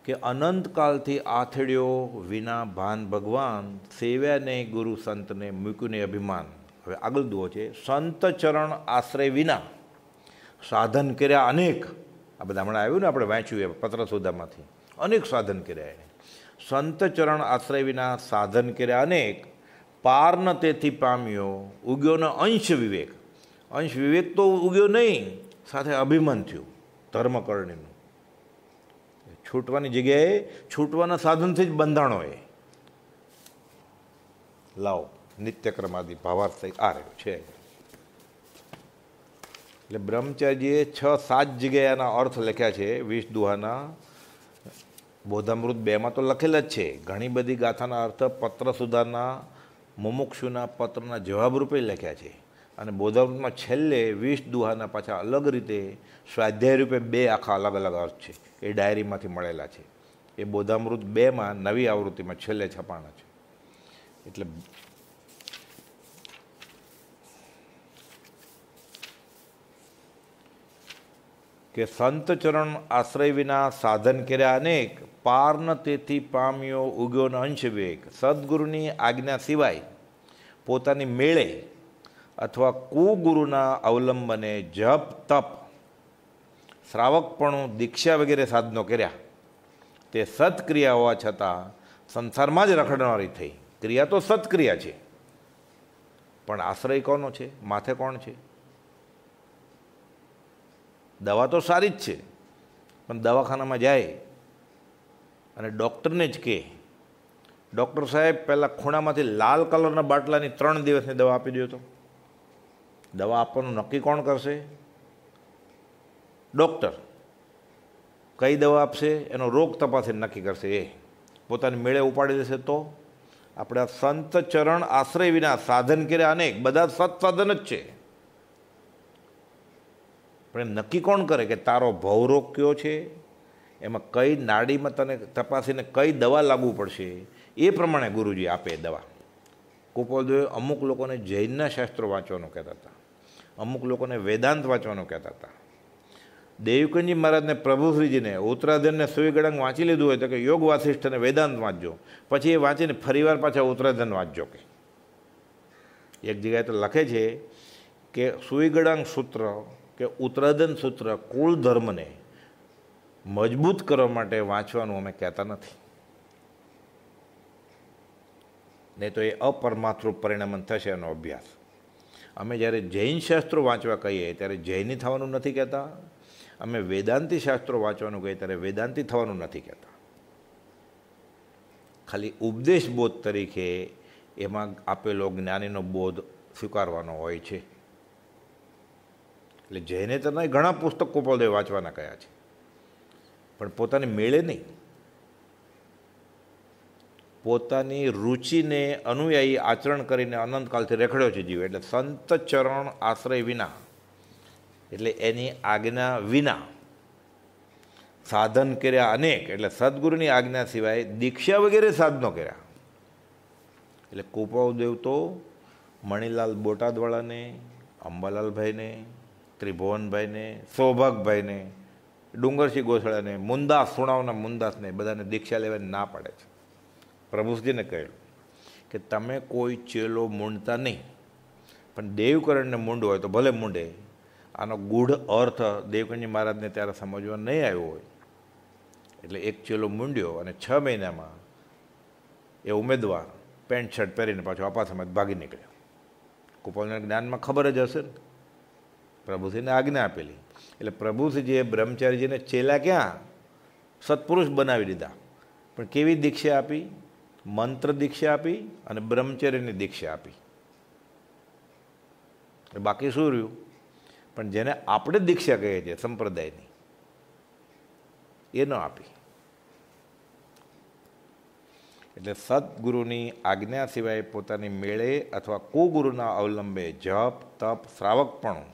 કે અનંતકાલથી આથડ્યો વિના ભાન ભગવાન સેવ્યાને ગુરુ સંતને મૂક્યુંને અભિમાન હવે આગળ દુઓ છે સંત ચરણ આશ્રય વિના સાધન કર્યા અનેક આ બધા હમણાં આવ્યું ને આપણે વાંચ્યું એ પત્ર સોદામાંથી અનેક સાધન કર્યા એણે સંત ચરણ આશ્રય વિના સાધન કર્યા અનેક પારન તેથી પામ્યો ઉગ્યો ને અંશ વિવેક અંશ વિવેક તો ઉગ્યો નહીં સાથે અભિમાન થયું ધર્મકરણીનું છૂટવાની જગ્યાએ છૂટવાના સાધનથી જ બંધાણો એ લાવો નિત્યક્રમાદિ ભાવાર્થ આ રહ્યો છે એટલે બ્રહ્મચર્યજીએ છ સાત જગ્યાના અર્થ લખ્યા છે વિષ દુહાના બોધામૃત બેમાં તો લખેલ જ છે ઘણી બધી ગાથાના અર્થ પત્ર સુધારના મુમુક્ષુના પત્રના જવાબ રૂપે લખ્યા છે અને બોધામૃતમાં છેલ્લે વીસ દુહાના પાછા અલગ રીતે સ્વાધ્યાય રૂપે બે આખા અલગ અલગ અર્થ છે એ ડાયરીમાંથી મળેલા છે એ બોધામૃત બેમાં નવી આવૃત્તિમાં છેલ્લે છપાણા છે એટલે કે સંત ચરણ આશ્રય વિના સાધન કર્યા અનેક પાર્ન તેથી પામ્યો ઉગ્યોન અંશ વેગ સદગુરુની આજ્ઞા સિવાય પોતાની મેળે અથવા કુગુરુના અવલંબને જપ તપ શ્રાવકપણું દીક્ષા વગેરે સાધનો કર્યા તે સત્ક્રિયા હોવા છતાં સંસારમાં જ રખડનારી થઈ ક્રિયા તો સત્ક્રિયા છે પણ આશ્રય કોનો છે માથે કોણ છે દવા તો સારી જ છે પણ દવાખાનામાં જાય અને ડૉક્ટરને જ કહે ડૉક્ટર સાહેબ પહેલાં ખૂણામાંથી લાલ કલરના બાટલાની ત્રણ દિવસની દવા આપી દો તો દવા આપવાનું નક્કી કોણ કરશે ડૉક્ટર કઈ દવા આપશે એનો રોગ તપાસીને નક્કી કરશે એ પોતાની મેળે ઉપાડી દેશે તો આપણે સંત ચરણ આશ્રય વિના સાધન કર્યા અનેક બધા સત્સાધન જ છે પણ એમ નક્કી કોણ કરે કે તારો ભવરો કયો છે એમાં કઈ નાડીમાં તને તપાસીને કઈ દવા લાગુ પડશે એ પ્રમાણે ગુરુજી આપે દવા કુપોલદેવ અમુક લોકોને જૈનના શાસ્ત્રો વાંચવાનું કહેતા હતા અમુક લોકોને વેદાંત વાંચવાનું કહેતા હતા દેવકુંજી મહારાજને પ્રભુશ્રીજીને ઉત્તરાધનને સુયગળંગ વાંચી લીધું હોય તો કે યોગ વાસિષ્ઠ અને વેદાંત વાંચજો પછી એ વાંચીને ફરીવાર પાછા ઉત્તરાધન વાંચજો કે એક જગ્યાએ તો લખે છે કે સુયગળંગ સૂત્ર કે ઉત્તરાદન સૂત્ર કુળ ધર્મને મજબૂત કરવા માટે વાંચવાનું અમે કહેતા નથી નહીં તો એ અપરમાતૃ પરિણામન થશે એનો અભ્યાસ અમે જ્યારે જૈન શાસ્ત્રો વાંચવા કહીએ ત્યારે જૈની થવાનું નથી કહેતા અમે વેદાંતિ શાસ્ત્રો વાંચવાનું કહીએ ત્યારે વેદાંતિ થવાનું નથી કહેતા ખાલી ઉપદેશ બોધ તરીકે એમાં આપેલો જ્ઞાનીનો બોધ સ્વીકારવાનો હોય છે એટલે તો નહીં ઘણા પુસ્તક ગોપાલદેવ વાંચવાના કયા છે પણ પોતાને મેળે નહીં પોતાની રુચિને અનુયાયી આચરણ કરીને અનંતકાલથી રેખડ્યો છે જીવ એટલે સંત ચરણ આશ્રય વિના એટલે એની આજ્ઞા વિના સાધન કર્યા અનેક એટલે સદગુરુની આજ્ઞા સિવાય દીક્ષા વગેરે સાધનો કર્યા એટલે કુપાવદેવ તો મણિલાલ બોટાદવાળાને અંબાલાલભાઈને ત્રિભુવનભાઈને સૌભાગભાઈને ડુંગરસિંહ ગોસળાને મુંદાસ સુણાવના મુંદાસને બધાને દીક્ષા લેવાની ના પાડે છે પ્રભુજીને કહેલું કે તમે કોઈ ચેલો મૂંડતા નહીં પણ દેવકરણને મૂંડવું હોય તો ભલે મૂંડે આનો ગૂઢ અર્થ દેવકરણજી મહારાજને ત્યારે સમજવા નહીં આવ્યો હોય એટલે એક ચેલો મૂંડ્યો અને છ મહિનામાં એ ઉમેદવાર પેન્ટ શર્ટ પહેરીને પાછો અપાસમાં ભાગી નીકળ્યો કુપોલના જ્ઞાનમાં ખબર જ હશે ને પ્રભુશ્રીને આજ્ઞા આપેલી એટલે જે બ્રહ્મચારીજીને ચેલા ક્યાં સત્પુરુષ બનાવી દીધા પણ કેવી દીક્ષા આપી મંત્ર દીક્ષા આપી અને બ્રહ્મચર્યની દીક્ષા આપી બાકી શું રહ્યું પણ જેને આપણે દીક્ષા કહીએ છીએ સંપ્રદાયની એ ન આપી એટલે સદગુરુની આજ્ઞા સિવાય પોતાની મેળે અથવા કુગુરુના અવલંબે જપ તપ શ્રાવકપણું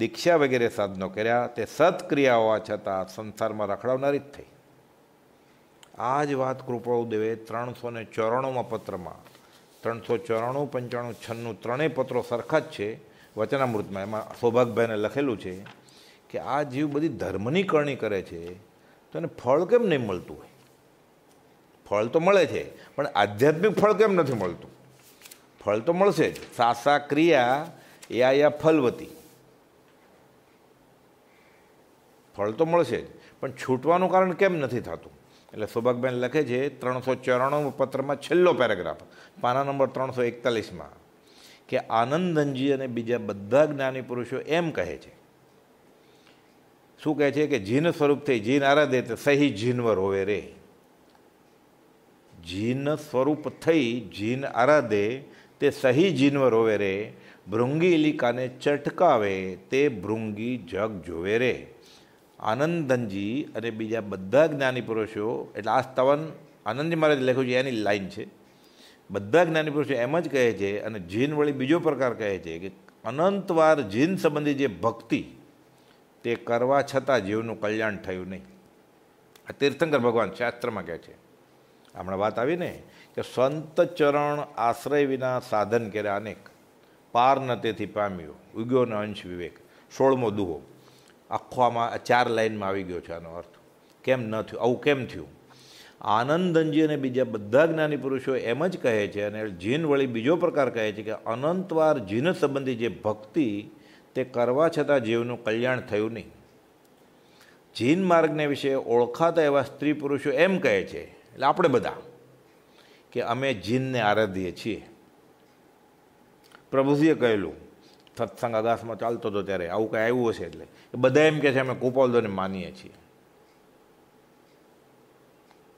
દીક્ષા વગેરે સાધનો કર્યા તે સત્ક્રિયાઓ છતાં સંસારમાં રખડાવનારી જ થઈ આ જ વાત કૃપાળુદેવે ત્રણસો ને ચોરાણુંમાં પત્રમાં ત્રણસો ચોરાણું પંચાણું છન્નું ત્રણેય પત્રો સરખા જ છે વચનામૃતમાં એમાં સૌભાગભાઈને લખેલું છે કે આ જીવ બધી ધર્મની કરણી કરે છે તો એને ફળ કેમ નહીં મળતું હોય ફળ તો મળે છે પણ આધ્યાત્મિક ફળ કેમ નથી મળતું ફળ તો મળશે જ સાસા ક્રિયા એ આ ફલવતી ફળ તો મળશે જ પણ છૂટવાનું કારણ કેમ નથી થતું એટલે સુભગબેન લખે છે ત્રણસો ચોરાણું પત્રમાં છેલ્લો પેરેગ્રાફ પાના નંબર ત્રણસો એકતાલીસમાં કે આનંદનજી અને બીજા બધા જ્ઞાની પુરુષો એમ કહે છે શું કહે છે કે જીન સ્વરૂપથી જીન આરાધે તે સહી જીનવર હોવે રે જીન સ્વરૂપ થઈ જીન આરાધે તે સહી જીનવર હોવે રે ભૃંગી ઇલિકાને ચટકાવે તે ભૃંગી જગ જોવે રે આનંદનજી અને બીજા બધા જ્ઞાની પુરુષો એટલે આ સ્તવન આનંદજી મહારાજ લખ્યું છે એની લાઈન છે બધા જ્ઞાની પુરુષો એમ જ કહે છે અને જીન વળી બીજો પ્રકાર કહે છે કે અનંતવાર જીન સંબંધી જે ભક્તિ તે કરવા છતાં જીવનું કલ્યાણ થયું નહીં આ તીર્થંકર ભગવાન શાસ્ત્રમાં કહે છે હમણાં વાત આવી ને કે સંત ચરણ આશ્રય વિના સાધન કર્યા અનેક પાર ન તેથી પામ્યો ઉગ્યો ન અંશ વિવેક સોળમો દુહો આખોમાં ચાર લાઇનમાં આવી ગયો છે આનો અર્થ કેમ ન થયું આવું કેમ થયું આનંદનજી અને બીજા બધા જ્ઞાની પુરુષો એમ જ કહે છે અને જીન વળી બીજો પ્રકાર કહે છે કે અનંતવાર જીન સંબંધી જે ભક્તિ તે કરવા છતાં જીવનું કલ્યાણ થયું નહીં જીન માર્ગને વિશે ઓળખાતા એવા સ્ત્રી પુરુષો એમ કહે છે એટલે આપણે બધા કે અમે જીનને આરાધીએ છીએ પ્રભુજીએ કહેલું સત્સંગ અગાસમાં ચાલતો હતો ત્યારે આવું કંઈ આવ્યું હશે એટલે બધા એમ કહે છે અમે કુપોલદોને માનીએ છીએ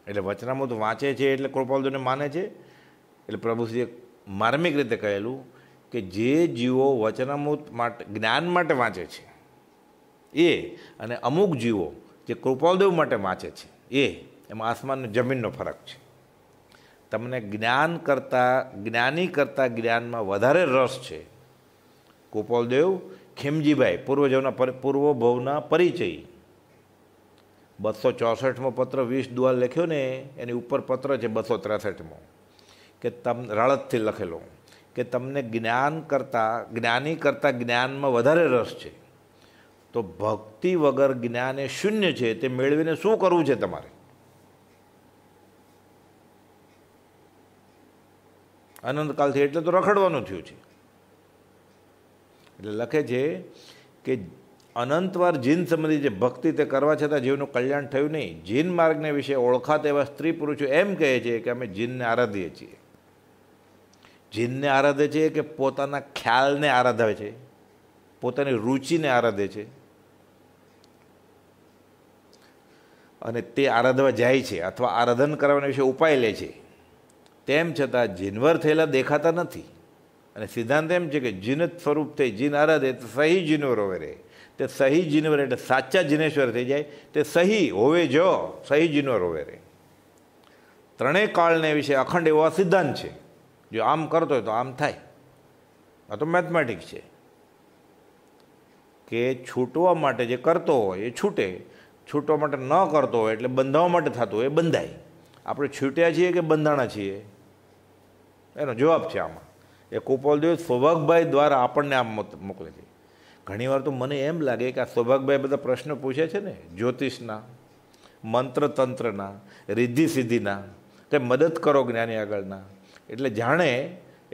એટલે વચનામૃત વાંચે છે એટલે કૃપાલદોને માને છે એટલે પ્રભુશ્રીએ માર્મિક રીતે કહેલું કે જે જીવો વચનામૃત માટે જ્ઞાન માટે વાંચે છે એ અને અમુક જીવો જે કૃપાલદેવ માટે વાંચે છે એ એમાં આસમાન જમીનનો ફરક છે તમને જ્ઞાન કરતાં જ્ઞાની કરતાં જ્ઞાનમાં વધારે રસ છે ગોપાલદેવ ખેમજીભાઈ પૂર્વજોના પૂર્વ ભવના પરિચય બસો ચોસઠમો પત્ર વીસ દ્વાર લખ્યો ને એની ઉપર પત્ર છે બસો ત્રેસઠમો કે તમ રળતથી લખેલો કે તમને જ્ઞાન કરતાં જ્ઞાની કરતાં જ્ઞાનમાં વધારે રસ છે તો ભક્તિ વગર જ્ઞાન એ શૂન્ય છે તે મેળવીને શું કરવું છે તમારે અનંતકાલથી એટલે તો રખડવાનું થયું છે એટલે લખે છે કે અનંતવાર જીન સંબંધી જે ભક્તિ તે કરવા છતાં જીવનું કલ્યાણ થયું નહીં જીન માર્ગને વિશે ઓળખાત એવા સ્ત્રી પુરુષો એમ કહે છે કે અમે જીનને આરાધીએ છીએ જીનને આરાધે છે કે પોતાના ખ્યાલને આરાધે છે પોતાની રુચિને આરાધે છે અને તે આરાધવા જાય છે અથવા આરાધન કરવાના વિશે ઉપાય લે છે તેમ છતાં જીનવર થયેલા દેખાતા નથી અને સિદ્ધાંત એમ છે કે જીન સ્વરૂપ થઈ જીન આરાધે તો સહી જીનોર હોવે રે તે સહી જીનવર એટલે સાચા જીનેશ્વર થઈ જાય તે સહી હોવે જો સહી જીનોર હોવે રે ત્રણેય કાળને વિશે અખંડ એવો સિદ્ધાંત છે જો આમ કરતો હોય તો આમ થાય આ તો મેથમેટિક છે કે છૂટવા માટે જે કરતો હોય એ છૂટે છૂટવા માટે ન કરતો હોય એટલે બંધાવવા માટે થતું હોય એ બંધાય આપણે છૂટ્યા છીએ કે બંધાણા છીએ એનો જવાબ છે આમાં એ કુપોલદેવ સૌભાગભાઈ દ્વારા આપણને આમ મોકલે છે ઘણીવાર તો મને એમ લાગે કે આ સૌભાગભાઈ બધા પ્રશ્ન પૂછે છે ને જ્યોતિષના મંત્રતંત્રના રિદ્ધિ સિદ્ધિના તે મદદ કરો જ્ઞાની આગળના એટલે જાણે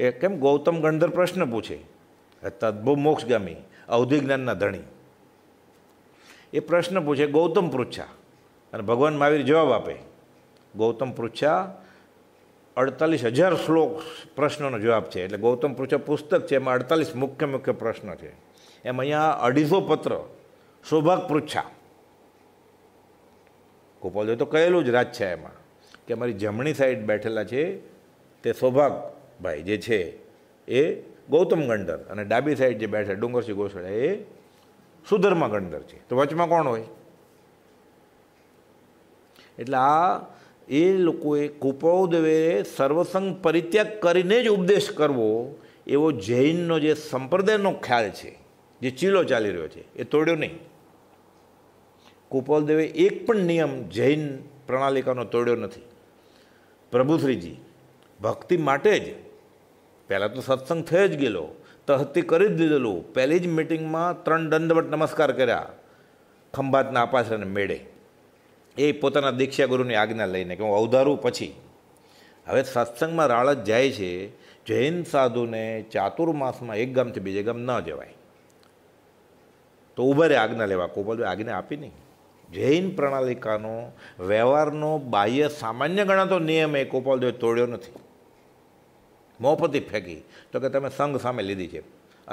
એ કેમ ગૌતમ ગણધર પ્રશ્ન પૂછે તદ્ભુ મોક્ષગામી અવધિ જ્ઞાનના ધણી એ પ્રશ્ન પૂછે ગૌતમ પૃચ્છા અને ભગવાન મહાવીર જવાબ આપે ગૌતમ પૃચ્છા અડતાલીસ હજાર શ્લોક પ્રશ્નોનો જવાબ છે એટલે ગૌતમ પૃષ્ઠ પુસ્તક છે એમાં અડતાલીસ મુખ્ય મુખ્ય પ્રશ્ન છે એમ અહીંયા અઢીસો પત્ર શોભાગ પૃચ્છા ગોપાલદેવ તો કહેલું જ રાજ છે એમાં કે અમારી જમણી સાઈડ બેઠેલા છે તે શોભાગભાઈ જે છે એ ગૌતમ ગંડર અને ડાબી સાઈડ જે બેઠે ડુંગરસિંહ ગોસડા એ સુધર્મા ગંડર છે તો વચમાં કોણ હોય એટલે આ એ લોકોએ કૃપાળદેવે સર્વસંગ પરિત્યાગ કરીને જ ઉપદેશ કરવો એવો જૈનનો જે સંપ્રદાયનો ખ્યાલ છે જે ચીલો ચાલી રહ્યો છે એ તોડ્યો નહીં કૃપાળદેવે એક પણ નિયમ જૈન પ્રણાલિકાનો તોડ્યો નથી પ્રભુશ્રીજી ભક્તિ માટે જ પહેલાં તો સત્સંગ થઈ જ ગયેલો તહતી કરી જ દીધેલું પહેલી જ મિટિંગમાં ત્રણ દંડવટ નમસ્કાર કર્યા ખંભાતના આપાશ્રને મેળે એ પોતાના દીક્ષા ગુરુની આજ્ઞા લઈને કે હું અવધારું પછી હવે સત્સંગમાં રાળજ જાય છે જૈન સાધુને ચાતુર્માસમાં એક ગામથી બીજે ગામ ન જવાય તો ઉભરે આજ્ઞા લેવા કોબલભાઈ આજ્ઞા આપી નહીં જૈન પ્રણાલિકાનો વ્યવહારનો બાહ્ય સામાન્ય ગણાતો નિયમ એ કોપાલદેવ તોડ્યો નથી મોપતી ફેંકી તો કે તમે સંઘ સામે લીધી છે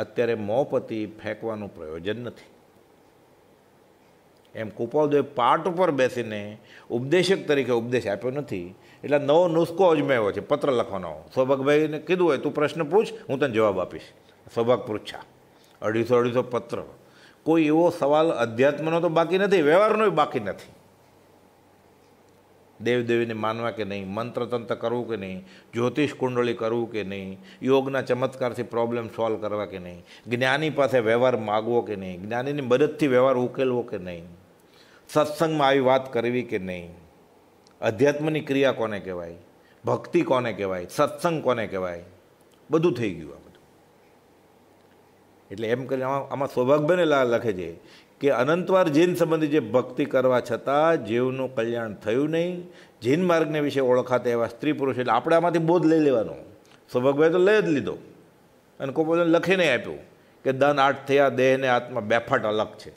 અત્યારે મોપતી ફેંકવાનું પ્રયોજન નથી એમ કૃપાલદેવે પાઠ ઉપર બેસીને ઉપદેશક તરીકે ઉપદેશ આપ્યો નથી એટલે નવો નુસ્ખો અજમાવ્યો છે પત્ર લખવાનો સૌભાગભાઈને કીધું હોય તું પ્રશ્ન પૂછ હું તને જવાબ આપીશ સૌભાગ પૃચ્છા અઢીસો અઢીસો પત્ર કોઈ એવો સવાલ અધ્યાત્મનો તો બાકી નથી વ્યવહારનો બાકી નથી દેવદેવીને માનવા કે નહીં મંત્રતંત્ર કરવું કે નહીં જ્યોતિષ કુંડળી કરવું કે નહીં યોગના ચમત્કારથી પ્રોબ્લેમ સોલ્વ કરવા કે નહીં જ્ઞાની પાસે વ્યવહાર માગવો કે નહીં જ્ઞાનીની મદદથી વ્યવહાર ઉકેલવો કે નહીં સત્સંગમાં આવી વાત કરવી કે નહીં અધ્યાત્મની ક્રિયા કોને કહેવાય ભક્તિ કોને કહેવાય સત્સંગ કોને કહેવાય બધું થઈ ગયું આ બધું એટલે એમ કરીને આમાં આમાં સૌભાગ્યને લખે છે કે અનંતવાર જૈન સંબંધી જે ભક્તિ કરવા છતાં જીવનું કલ્યાણ થયું નહીં જૈન માર્ગને વિશે ઓળખાતા એવા સ્ત્રી પુરુષ એટલે આપણે આમાંથી બોધ લઈ લેવાનો સૌભાગભાઈ તો લઈ જ લીધો અને કોઈ લખીને આપ્યું કે દન આઠ થયા દેહને આત્મા બેફાટ અલગ છે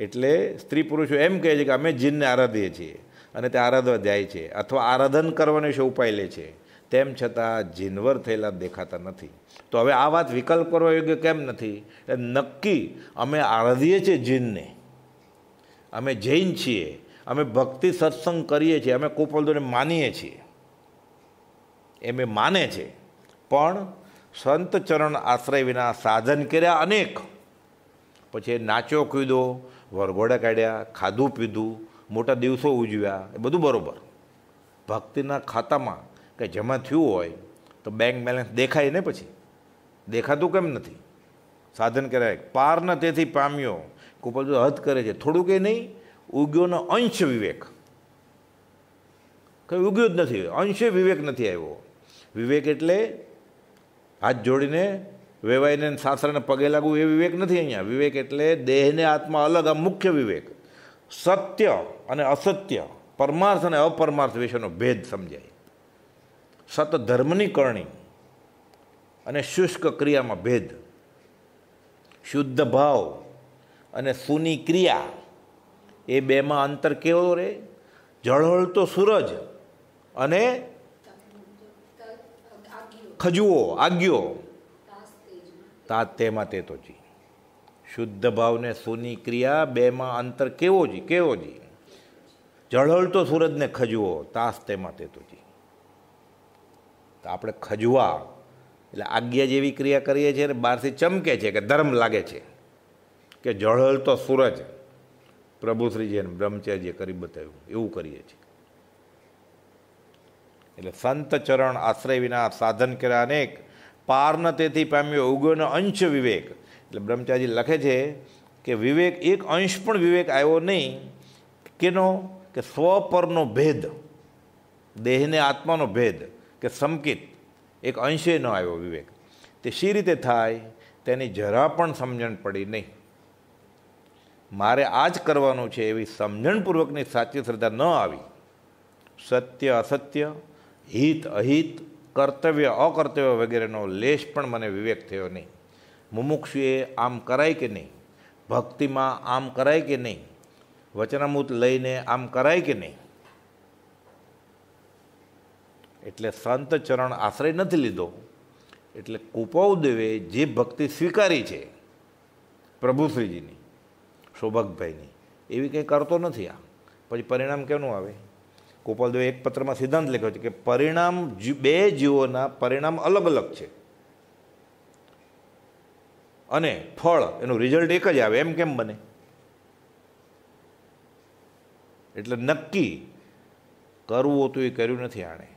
એટલે સ્ત્રી પુરુષો એમ કહે છે કે અમે જીનને આરાધીએ છીએ અને તે આરાધવા જાય છે અથવા આરાધન કરવાનો છે ઉપાય લે છે તેમ છતાં જીનવર થયેલા દેખાતા નથી તો હવે આ વાત વિકલ્પ કરવા યોગ્ય કેમ નથી એટલે નક્કી અમે આરાધીએ છીએ જીનને અમે જૈન છીએ અમે ભક્તિ સત્સંગ કરીએ છીએ અમે કુપલદોને માનીએ છીએ એમ એ માને છે પણ સંત ચરણ આશ્રય વિના સાધન કર્યા અનેક પછી નાચ્યો કૂદ્યો વરઘોડા કાઢ્યા ખાધું પીધું મોટા દિવસો ઉજવ્યા એ બધું બરાબર ભક્તિના ખાતામાં કે જમા થયું હોય તો બેંક બેલેન્સ દેખાય ને પછી દેખાતું કેમ નથી સાધન કરાય પાર તેથી પામ્યો કુપલ હદ કરે છે થોડુંક એ નહીં ઉગ્યોનો અંશ વિવેક કંઈ ઉગ્યો જ નથી અંશે વિવેક નથી આવ્યો વિવેક એટલે હાથ જોડીને વેવાઈને શાસ્ત્રને પગે લાગવું એ વિવેક નથી અહીંયા વિવેક એટલે દેહને આત્મા અલગ આ મુખ્ય વિવેક સત્ય અને અસત્ય પરમાર્થ અને અપરમાર્થ વિશેનો ભેદ સમજાય સત ધર્મની કરણી અને શુષ્ક ક્રિયામાં ભેદ શુદ્ધ ભાવ અને સુની ક્રિયા એ બેમાં અંતર કેવો રહે જળહળતો સૂરજ અને ખજુઓ આગ્યો તાતેમાં તે તો જી શુદ્ધ ભાવને સુની ક્રિયા બેમાં અંતર કેવો જી કેવો જી જળહળતો સૂરજને ખજવો તાસ તેમાં તે તો જી તો આપણે ખજવા એટલે આજ્ઞા જેવી ક્રિયા કરીએ છીએ અને બહારથી ચમકે છે કે ધર્મ લાગે છે કે જળહળતો સૂરજ પ્રભુશ્રીજીને બ્રહ્મચર્યજીએ કરી બતાવ્યું એવું કરીએ છીએ એટલે સંત ચરણ આશ્રય વિના સાધન કર્યા અનેક પાર્ન તેથી પામ્યો ઉગ્યોનો અંશ વિવેક એટલે બ્રહ્મચારી લખે છે કે વિવેક એક અંશ પણ વિવેક આવ્યો નહીં કેનો કે સ્વ પરનો ભેદ દેહને આત્માનો ભેદ કે સમકિત એક અંશે ન આવ્યો વિવેક તે શી રીતે થાય તેની જરા પણ સમજણ પડી નહીં મારે આ જ કરવાનું છે એવી સમજણપૂર્વકની સાચી શ્રદ્ધા ન આવી સત્ય અસત્ય હિત અહિત કર્તવ્ય અકર્તવ્ય વગેરેનો લેશ પણ મને વિવેક થયો નહીં મુમુક્ષુએ આમ કરાય કે નહીં ભક્તિમાં આમ કરાય કે નહીં વચનામૂત લઈને આમ કરાય કે નહીં એટલે સંત ચરણ આશ્રય નથી લીધો એટલે કુપવદેવે જે ભક્તિ સ્વીકારી છે પ્રભુશ્રીજીની સૌભાગભાઈની એવી કંઈ કરતો નથી આ પછી પરિણામ કેનું આવે ગોપાલદેવે એક પત્રમાં સિદ્ધાંત લખ્યો છે કે પરિણામ બે જીવોના પરિણામ અલગ અલગ છે અને ફળ એનું રિઝલ્ટ એક જ આવે એમ કેમ બને એટલે નક્કી કરવું હતું એ કર્યું નથી આણે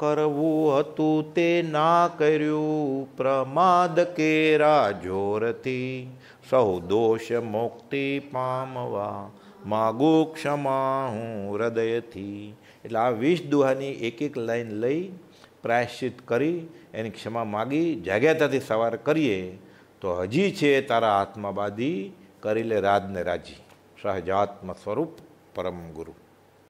કરવું હતું તે ના કર્યું પ્રમાદ કેરા જોરથી સૌ દોષ મુક્તિ પામવા માગો ક્ષમા હું હૃદયથી એટલે આ વીસ દુહાની એક એક લાઈન લઈ પ્રાયશ્ચિત કરી એની ક્ષમા માગી જાગ્યાતાથી સવાર કરીએ તો હજી છે તારા આત્મા બાદી કરી લે રાજને ને રાજી સહજાત્મ સ્વરૂપ પરમ ગુરુ